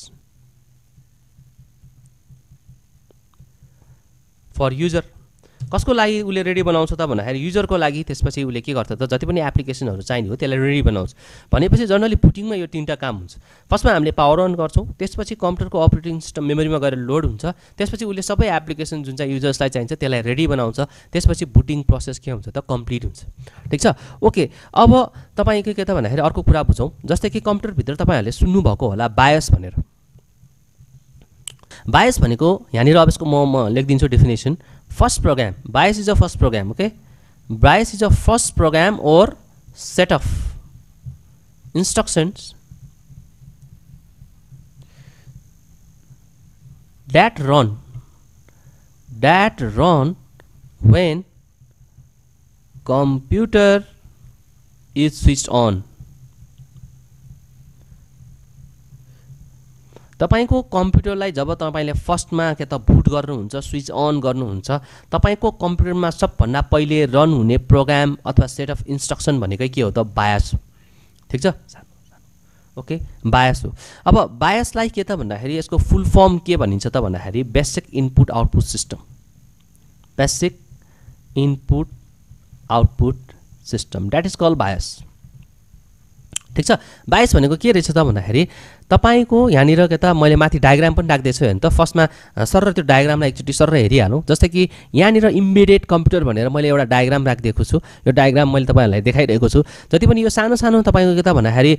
for user कसको लागि उसले रेडी बनाउँछ त भन्दाखेरि युजरको लागि त्यसपछि उसले के गर्छ त जति पनि एप्लिकेसनहरू चाहिने हो त्यसलाई रेडी बनाउँछ भनेपछि जनरली पुटिङमा यो तिनवटा काम हुन्छ फर्स्टमा हामीले पावर अन गर्छौँ त्यसपछि कम्प्युटरको अपरेटिङ सिस्टम मेमोरीमा गएर लोड हुन्छ त्यसपछि उसले सबै एप्लिकेसन जुन चाहिँ युजर्सलाई चाहिन्छ त्यसलाई रेडी बनाउँछ त्यसपछि बुटिङ प्रोसेस के हुन्छ त कम्प्लिट हुन्छ ठिक छ ओके अब तपाईँको के त भन्दाखेरि अर्को कुरा बुझौँ जस्तै कि कम्प्युटरभित्र तपाईँहरूले सुन्नुभएको होला बायस भनेर बायस भनेको यहाँनिर अब यसको म म लेखिदिन्छु definition first program bias is a first program okay bias is a first program or set of instructions that run that run when computer is switched on तपाईँको कम्प्युटरलाई जब तपाईँले फर्स्टमा के त बुट गर्नुहुन्छ स्विच अन गर्नुहुन्छ तपाईँको कम्प्युटरमा सबभन्दा पहिले रन हुने प्रोग्राम अथवा सेट अफ इन्स्ट्रक्सन भनेकै के हो त बायस ठिक छ ओके बायास हो अब बायासलाई के त भन्दाखेरि यसको फुल फर्म के भनिन्छ त भन्दाखेरि basic input output system basic input output system that is call BIOS ठिक छ बाइस भनेको के रहेछ त भन्दाखेरि तपाईँको यहाँनिर के त मैले माथि डायग्राम पनि राख्दैछु होइन त फर्स्टमा सर त्यो डायग्रामलाई एकचोटि सर हेरिहालौँ जस्तै कि यहाँनिर इम्बिडिएट कम्प्युटर भनेर मैले एउटा डायग्राम राखिदिएको छु यो डायग्राम मैले तपाईँहरूलाई देखाइरहेको छु जति पनि यो सानो सानो तपाईँको के त भन्दाखेरि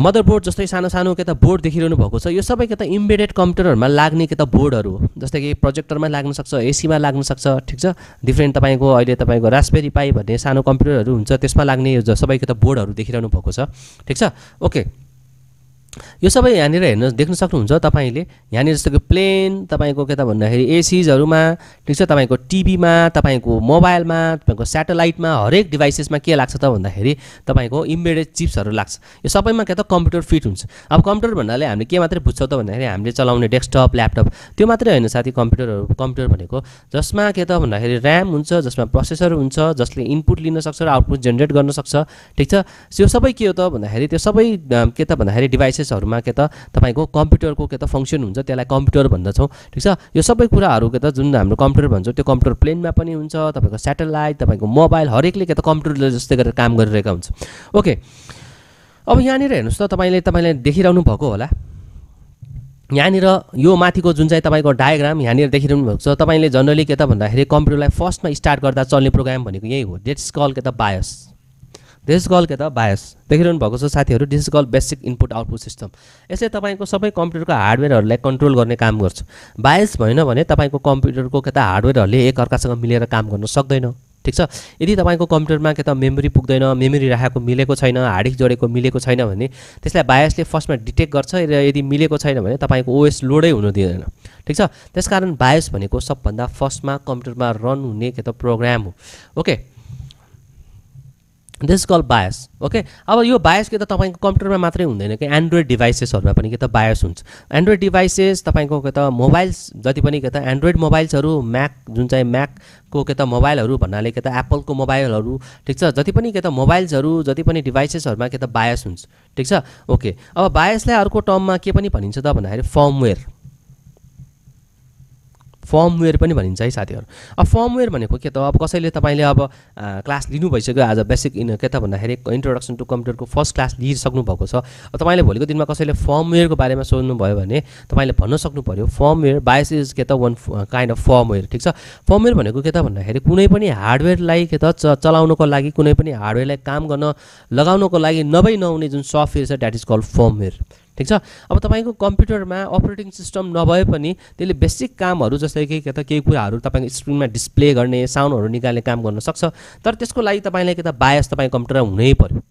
मदरबोर्ड जस्तै सानो सानो के त बोर्ड देखिरहनु भएको छ यो सबै के त इम्बेडेड कम्प्युटरहरूमा लाग्ने के त बोर्डहरू जस्तै कि प्रोजेक्टरमा लाग्न सक्छ एसीमा लाग्न सक्छ ठिक छ डिफ्रेन्ट तपाईँको अहिले तपाईँको रासबेरी पाई भन्ने सानो कम्प्युटरहरू हुन्छ त्यसमा लाग्ने सबै के त बोर्डहरू देखिरहनु भएको छ ठिक छ ओके यो सबै यहाँनिर हेर्नु देख्न सक्नुहुन्छ तपाईँले यहाँनिर जस्तो कि प्लेन तपाईँको के त भन्दाखेरि एसिजहरूमा ठिक छ तपाईँको टिभीमा तपाईँको मोबाइलमा तपाईँको सेटेलाइटमा हरेक डिभाइसेसमा के लाग्छ त भन्दाखेरि तपाईँको इम्बेडेड चिप्सहरू लाग्छ यो सबैमा के त कम्प्युटर फिट हुन्छ अब कम्प्युटर भन्नाले हामीले के मात्रै बुझ्छौँ त भन्दाखेरि हामीले चलाउने डेस्कटप ल्यापटप त्यो मात्रै होइन साथी कम्प्युटरहरू कम्प्युटर भनेको जसमा के त भन्दाखेरि ऱ्याम हुन्छ जसमा प्रोसेसर हुन्छ जसले इनपुट लिन सक्छ र आउटपुट जेनेरेट गर्न सक्छ ठिक छ यो सबै के हो त भन्दाखेरि त्यो सबै के त भन्दाखेरि डिभाइसेस प्रोसेसहरूमा के त तपाईँको कम्प्युटरको के त फङ्सन हुन्छ त्यसलाई कम्प्युटर भन्दछौँ ठिक छ यो सबै कुराहरू के त जुन हाम्रो कम्प्युटर भन्छौँ त्यो कम्प्युटर प्लेनमा पनि हुन्छ तपाईँको सेटेलाइट तपाईँको मोबाइल हरेकले के त कम्प्युटरले जस्तै गरेर काम गरिरहेका हुन्छ ओके अब यहाँनिर हेर्नुहोस् त तपाईँले तपाईँले देखिरहनु भएको होला यहाँनिर यो माथिको जुन चाहिँ तपाईँको डायग्राम यहाँनिर देखिरहनु भएको छ तपाईँले जनरली के त भन्दाखेरि कम्प्युटरलाई फर्स्टमा स्टार्ट गर्दा चल्ने प्रोग्राम भनेको यही हो डेट्स कल के त बायोस दिस कल के त बायस देखिरहनु भएको छ साथीहरू this call basic input output system यसले तपाईँको सबै कम्प्युटरको हार्डवेयरहरूलाई कन्ट्रोल गर्ने काम गर्छ बायस भएन भने तपाईँको कम्प्युटरको के त हार्डवेयरहरूले एकअर्कासँग मिलेर काम गर्न सक्दैन ठिक छ यदि तपाईँको कम्प्युटरमा के त मेमोरी पुग्दैन मेमोरी राखेको मिलेको छैन हार्डिक जोडेको मिलेको छैन भने त्यसलाई बायसले फर्स्टमा डिटेक्ट गर्छ र यदि मिलेको छैन भने तपाईँको ओएस लोडै हुनु दिँदैन ठिक छ त्यसकारण बायस भनेको सबभन्दा फर्स्टमा कम्प्युटरमा रन हुने के त प्रोग्राम हो okay this call BIOS okay अब यो बायस के त तपाईँको कम्प्युटरमा मात्रै हुँदैन कि एन्ड्रोइड डिभाइसेसहरूमा पनि के त बायस हुन्छ एन्ड्रोइड डिभाइसेस तपाईँको के त मोबाइल्स जति पनि के त एन्ड्रोइड मोबाइल्सहरू म्याक जुन चाहिँ म्याकको के त मोबाइलहरू भन्नाले के त एप्पलको मोबाइलहरू ठिक छ जति पनि के त मोबाइल्सहरू जति पनि डिभाइसेसहरूमा के त बायस हुन्छ ठिक छ ओके अब बायसलाई अर्को टर्ममा के पनि भनिन्छ त भन्दाखेरि फर्मवेयर फर्मवेयर पनि भनिन्छ है साथीहरू अब फर्मवेयर भनेको के त अब कसैले तपाईँले अब क्लास लिनु भइसक्यो आज बेसिक इन के त भन्दाखेरि इन्ट्रोडक्सन टु कम्प्युटरको फर्स्ट क्लास लिइसक्नु भएको छ तपाईँले भोलिको दिनमा कसैले फर्मवेयरको बारेमा सोध्नुभयो भने तपाईँले भन्न सक्नु पऱ्यो फर्मवेयर बायस इज के त वान काइन्ड अफ फर्मवेयर ठिक छ फर्मवेयर भनेको के त भन्दाखेरि कुनै पनि हार्डवेयरलाई के त चलाउनको लागि कुनै पनि हार्डवेयरलाई काम गर्न लगाउनको लागि नभई नहुने जुन सफ्टवेयर छ द्याट इज कल्ड फर्मवेयर ठिक छ अब तपाईँको कम्प्युटरमा अपरेटिङ सिस्टम नभए पनि त्यसले बेसिक कामहरू जस्तै के के त केही कुराहरू तपाईँको स्क्रिनमा डिस्प्ले गर्ने साउन्डहरू निकाल्ने काम गर्न सक्छ तर त्यसको लागि तपाईँलाई के त बायस तपाईँको कम्प्युटरमा हुनै पऱ्यो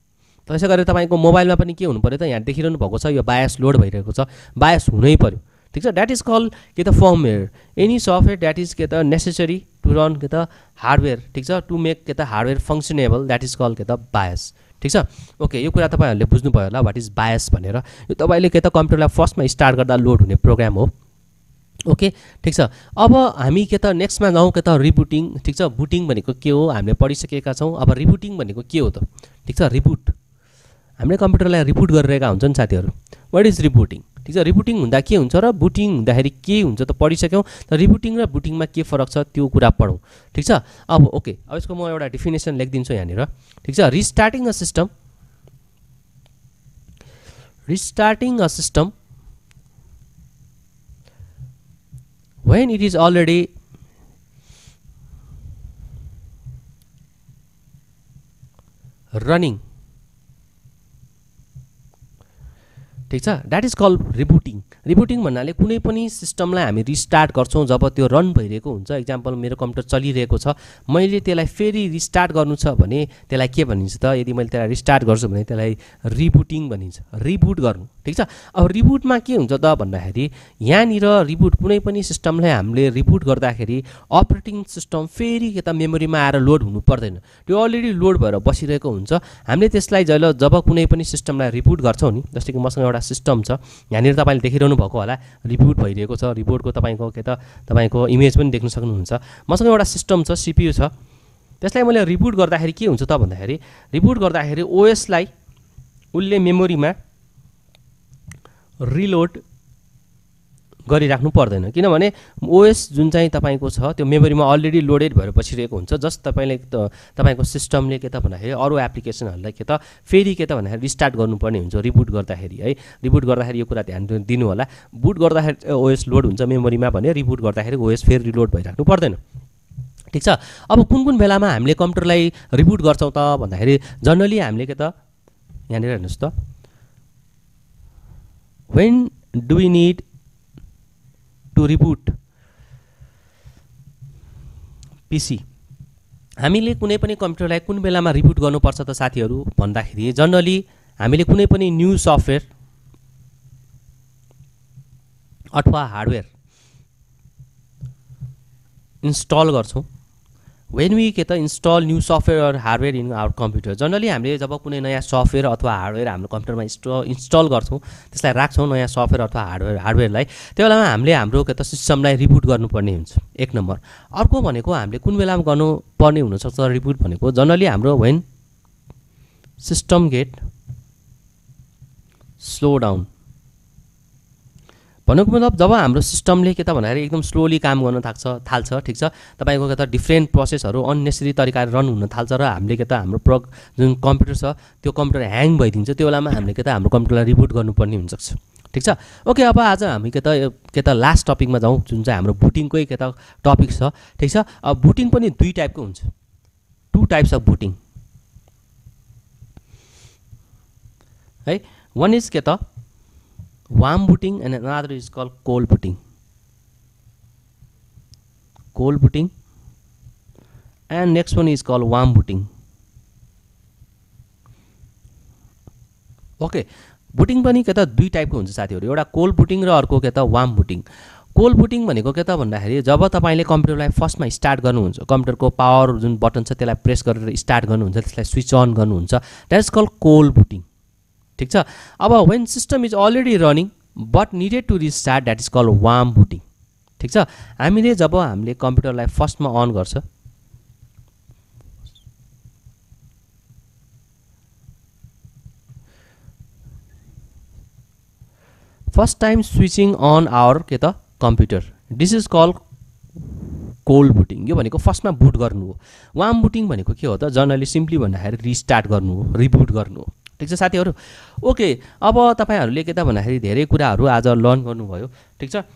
त्यसै गरेर तपाईँको मोबाइलमा पनि के हुनु पऱ्यो त यहाँ देखिरहनु भएको छ यो बायस लोड भइरहेको छ बायस हुनै पऱ्यो ठिक छ द्याट इज कल के त firmware any software that is के त नेसेसरी टु रन के त हार्डवेयर ठिक छ टु मेक के त hardware functionable that is call के त बायस ठिक छ ओके यो कुरा तपाईँहरूले बुझ्नुभयो होला वाट इज बायस भनेर यो तपाईँले के त कम्प्युटरलाई फर्स्टमा स्टार्ट गर्दा लोड हुने प्रोग्राम हो ओके ठिक छ अब हामी के त नेक्स्टमा जाउँ के त रिबुटिङ ठिक छ बुटिङ भनेको के हो हामीले पढिसकेका छौँ अब रिबुटिङ भनेको के हो त ठिक छ रिबुट हामीले कम्प्युटरलाई रिबुट गरिरहेका हुन्छन् साथीहरू वाट इज रिबुटिङ ठिक छ रिबुटिङ हुँदा के हुन्छ र बुटिङ हुँदाखेरि के हुन्छ त पढिसक्यौँ त रिबुटिङ र बुटिङमा के फरक छ त्यो कुरा पढौँ ठिक छ अब ओके अब यसको म एउटा डेफिनेसन लेखिदिन्छु यहाँनिर ठिक छ restarting a system restarting a system when it is already running ठिक छ that is call rebooting rebooting भन्नाले कुनै पनि सिस्टमलाई हामी रिस्टार्ट गर्छौँ जब त्यो रन भइरहेको हुन्छ इक्जाम्पल मेरो कम्प्युटर चलिरहेको छ मैले त्यसलाई फेरि रिस्टार्ट गर्नु छ भने त्यसलाई के भनिन्छ त यदि मैले त्यसलाई रिस्टार्ट गर्छु भने त्यसलाई रिबुटिङ भनिन्छ रिबुट गर्नु ठिक छ अब रिबुटमा के हुन्छ त भन्दाखेरि यहाँनिर रिबुट कुनै पनि सिस्टमलाई हामीले रिबुट गर्दाखेरि अपरेटिङ सिस्टम फेरि यता मेमोरीमा आएर लोड हुनु पर्दैन त्यो अलरेडी लोड भएर बसिरहेको हुन्छ हामीले त्यसलाई जहिले जब कुनै पनि सिस्टमलाई रिबुट गर्छौँ नि जस्तै कि मसँग एउटा सिस्टम छ यहाँनिर तपाईँले देखिरहनु भएको होला रिपोर्ट भइरहेको छ रिपोर्टको तपाईँको के त तपाईँको इमेज पनि देख्न सक्नुहुन्छ मसँग एउटा सिस्टम छ सिपियु छ त्यसलाई मैले रिपोर्ट गर्दाखेरि के हुन्छ त भन्दाखेरि रिपोर्ट गर्दाखेरि ओएसलाई उसले मेमोरीमा रिलोड गरिराख्नु पर्दैन किनभने ओएस जुन चाहिँ तपाईँको छ त्यो मेमोरीमा अलरेडी लोडेड भएर बसिरहेको हुन्छ जस्ट तपाईँले तपाईँको सिस्टमले के त भन्दाखेरि अरू एप्लिकेसनहरूलाई के त फेरि के त भन्दाखेरि रिस्टार्ट गर्नुपर्ने हुन्छ रिबुट गर्दाखेरि है रिबुट गर्दाखेरि यो कुरा ध्यान दिनु होला बुट गर्दाखेरि ओएस लोड हुन्छ मेमोरीमा भने रिबुट गर्दाखेरि ओएस फेरि रिलोड भइराख्नु पर्दैन ठिक छ अब कुन कुन बेलामा हामीले कम्प्युटरलाई रिबुट गर्छौँ त भन्दाखेरि जनरली हामीले के त यहाँनिर हेर्नुहोस् त when do need to reboot PC हामीले कुनै पनि कम्प्युटरलाई कुन बेलामा रिबुट गर्नुपर्छ त साथीहरू भन्दाखेरि जनरली हामीले कुनै पनि न्यु सफ्टवेयर अथवा हार्डवेयर इन्स्टल गर्छौँ वेन वी के त install new software or hardware in our computer generally हामीले जब कुनै नयाँ सफ्टवेयर अथवा हार्डवेयर हाम्रो कम्प्युटरमा इन्स्टल इन्स्टल गर्छौँ त्यसलाई राख्छौँ नयाँ सफ्टवेयर अथवा हार्डवेयर हार्डवेयरलाई त्यो बेलामा हामीले हाम्रो के त सिस्टमलाई रिबुट गर्नुपर्ने हुन्छ एक नम्बर अर्को भनेको हामीले कुन बेलामा गर्नुपर्ने हुनसक्छ रिबुट भनेको जनरली हाम्रो when system get slow down भन्नुको मतलब जब हाम्रो सिस्टमले के त भन्दाखेरि एकदम स्लोली काम गर्न थाक्छ थाल्छ ठिक छ तपाईँको के त डिफ्रेन्ट प्रोसेसहरू अननेसेसरी तरिकाले रन हुन थाल्छ र हामीले के त हाम्रो प्र जुन कम्प्युटर छ त्यो कम्प्युटर ह्याङ भइदिन्छ त्यो बेलामा हामीले के त हाम्रो कम्प्युटरलाई रिबुट गर्नुपर्ने हुनसक्छ ठिक छ ओके अब आज हामी के त के त लास्ट टपिकमा जाउँ जुन चाहिँ हाम्रो बुटिङकै के त टपिक छ ठिक छ अब बुटिङ पनि दुई टाइपको हुन्छ टु टाइप्स अफ बुटिङ है वान इज के त warm putting and another is called cold putting cold putting and next one is called warm putting okay booting पनि के त दुई टाइपको हुन्छ साथीहरू एउटा कोल्ड बुटिङ र अर्को के त वार्म बुटिङ कोल्ड बुटिङ भनेको के त भन्दाखेरि जब तपाईँले कम्प्युटरलाई फर्स्टमा स्टार्ट गर्नुहुन्छ कम्प्युटरको पावर जुन बटन छ त्यसलाई प्रेस गरेर स्टार्ट गर्नुहुन्छ त्यसलाई स्विच अन गर्नुहुन्छ that is call cold booting ठिक छ अब when system is already running but needed to restart that is call warm booting ठिक छ हामीले जब हामीले कम्प्युटरलाई फर्स्टमा अन गर्छ first time switching on our के त computer this is call cold booting यो भनेको फर्स्टमा बुट गर्नु हो वार्म बुटिङ भनेको के हो त जनरली सिम्पली भन्दाखेरि रिस्टार्ट गर्नु हो रिबुट गर्नु हो ठिक छ साथीहरू ओके अब तपाईँहरूले के त भन्दाखेरि धेरै कुराहरू आज लर्न गर्नुभयो ठिक छ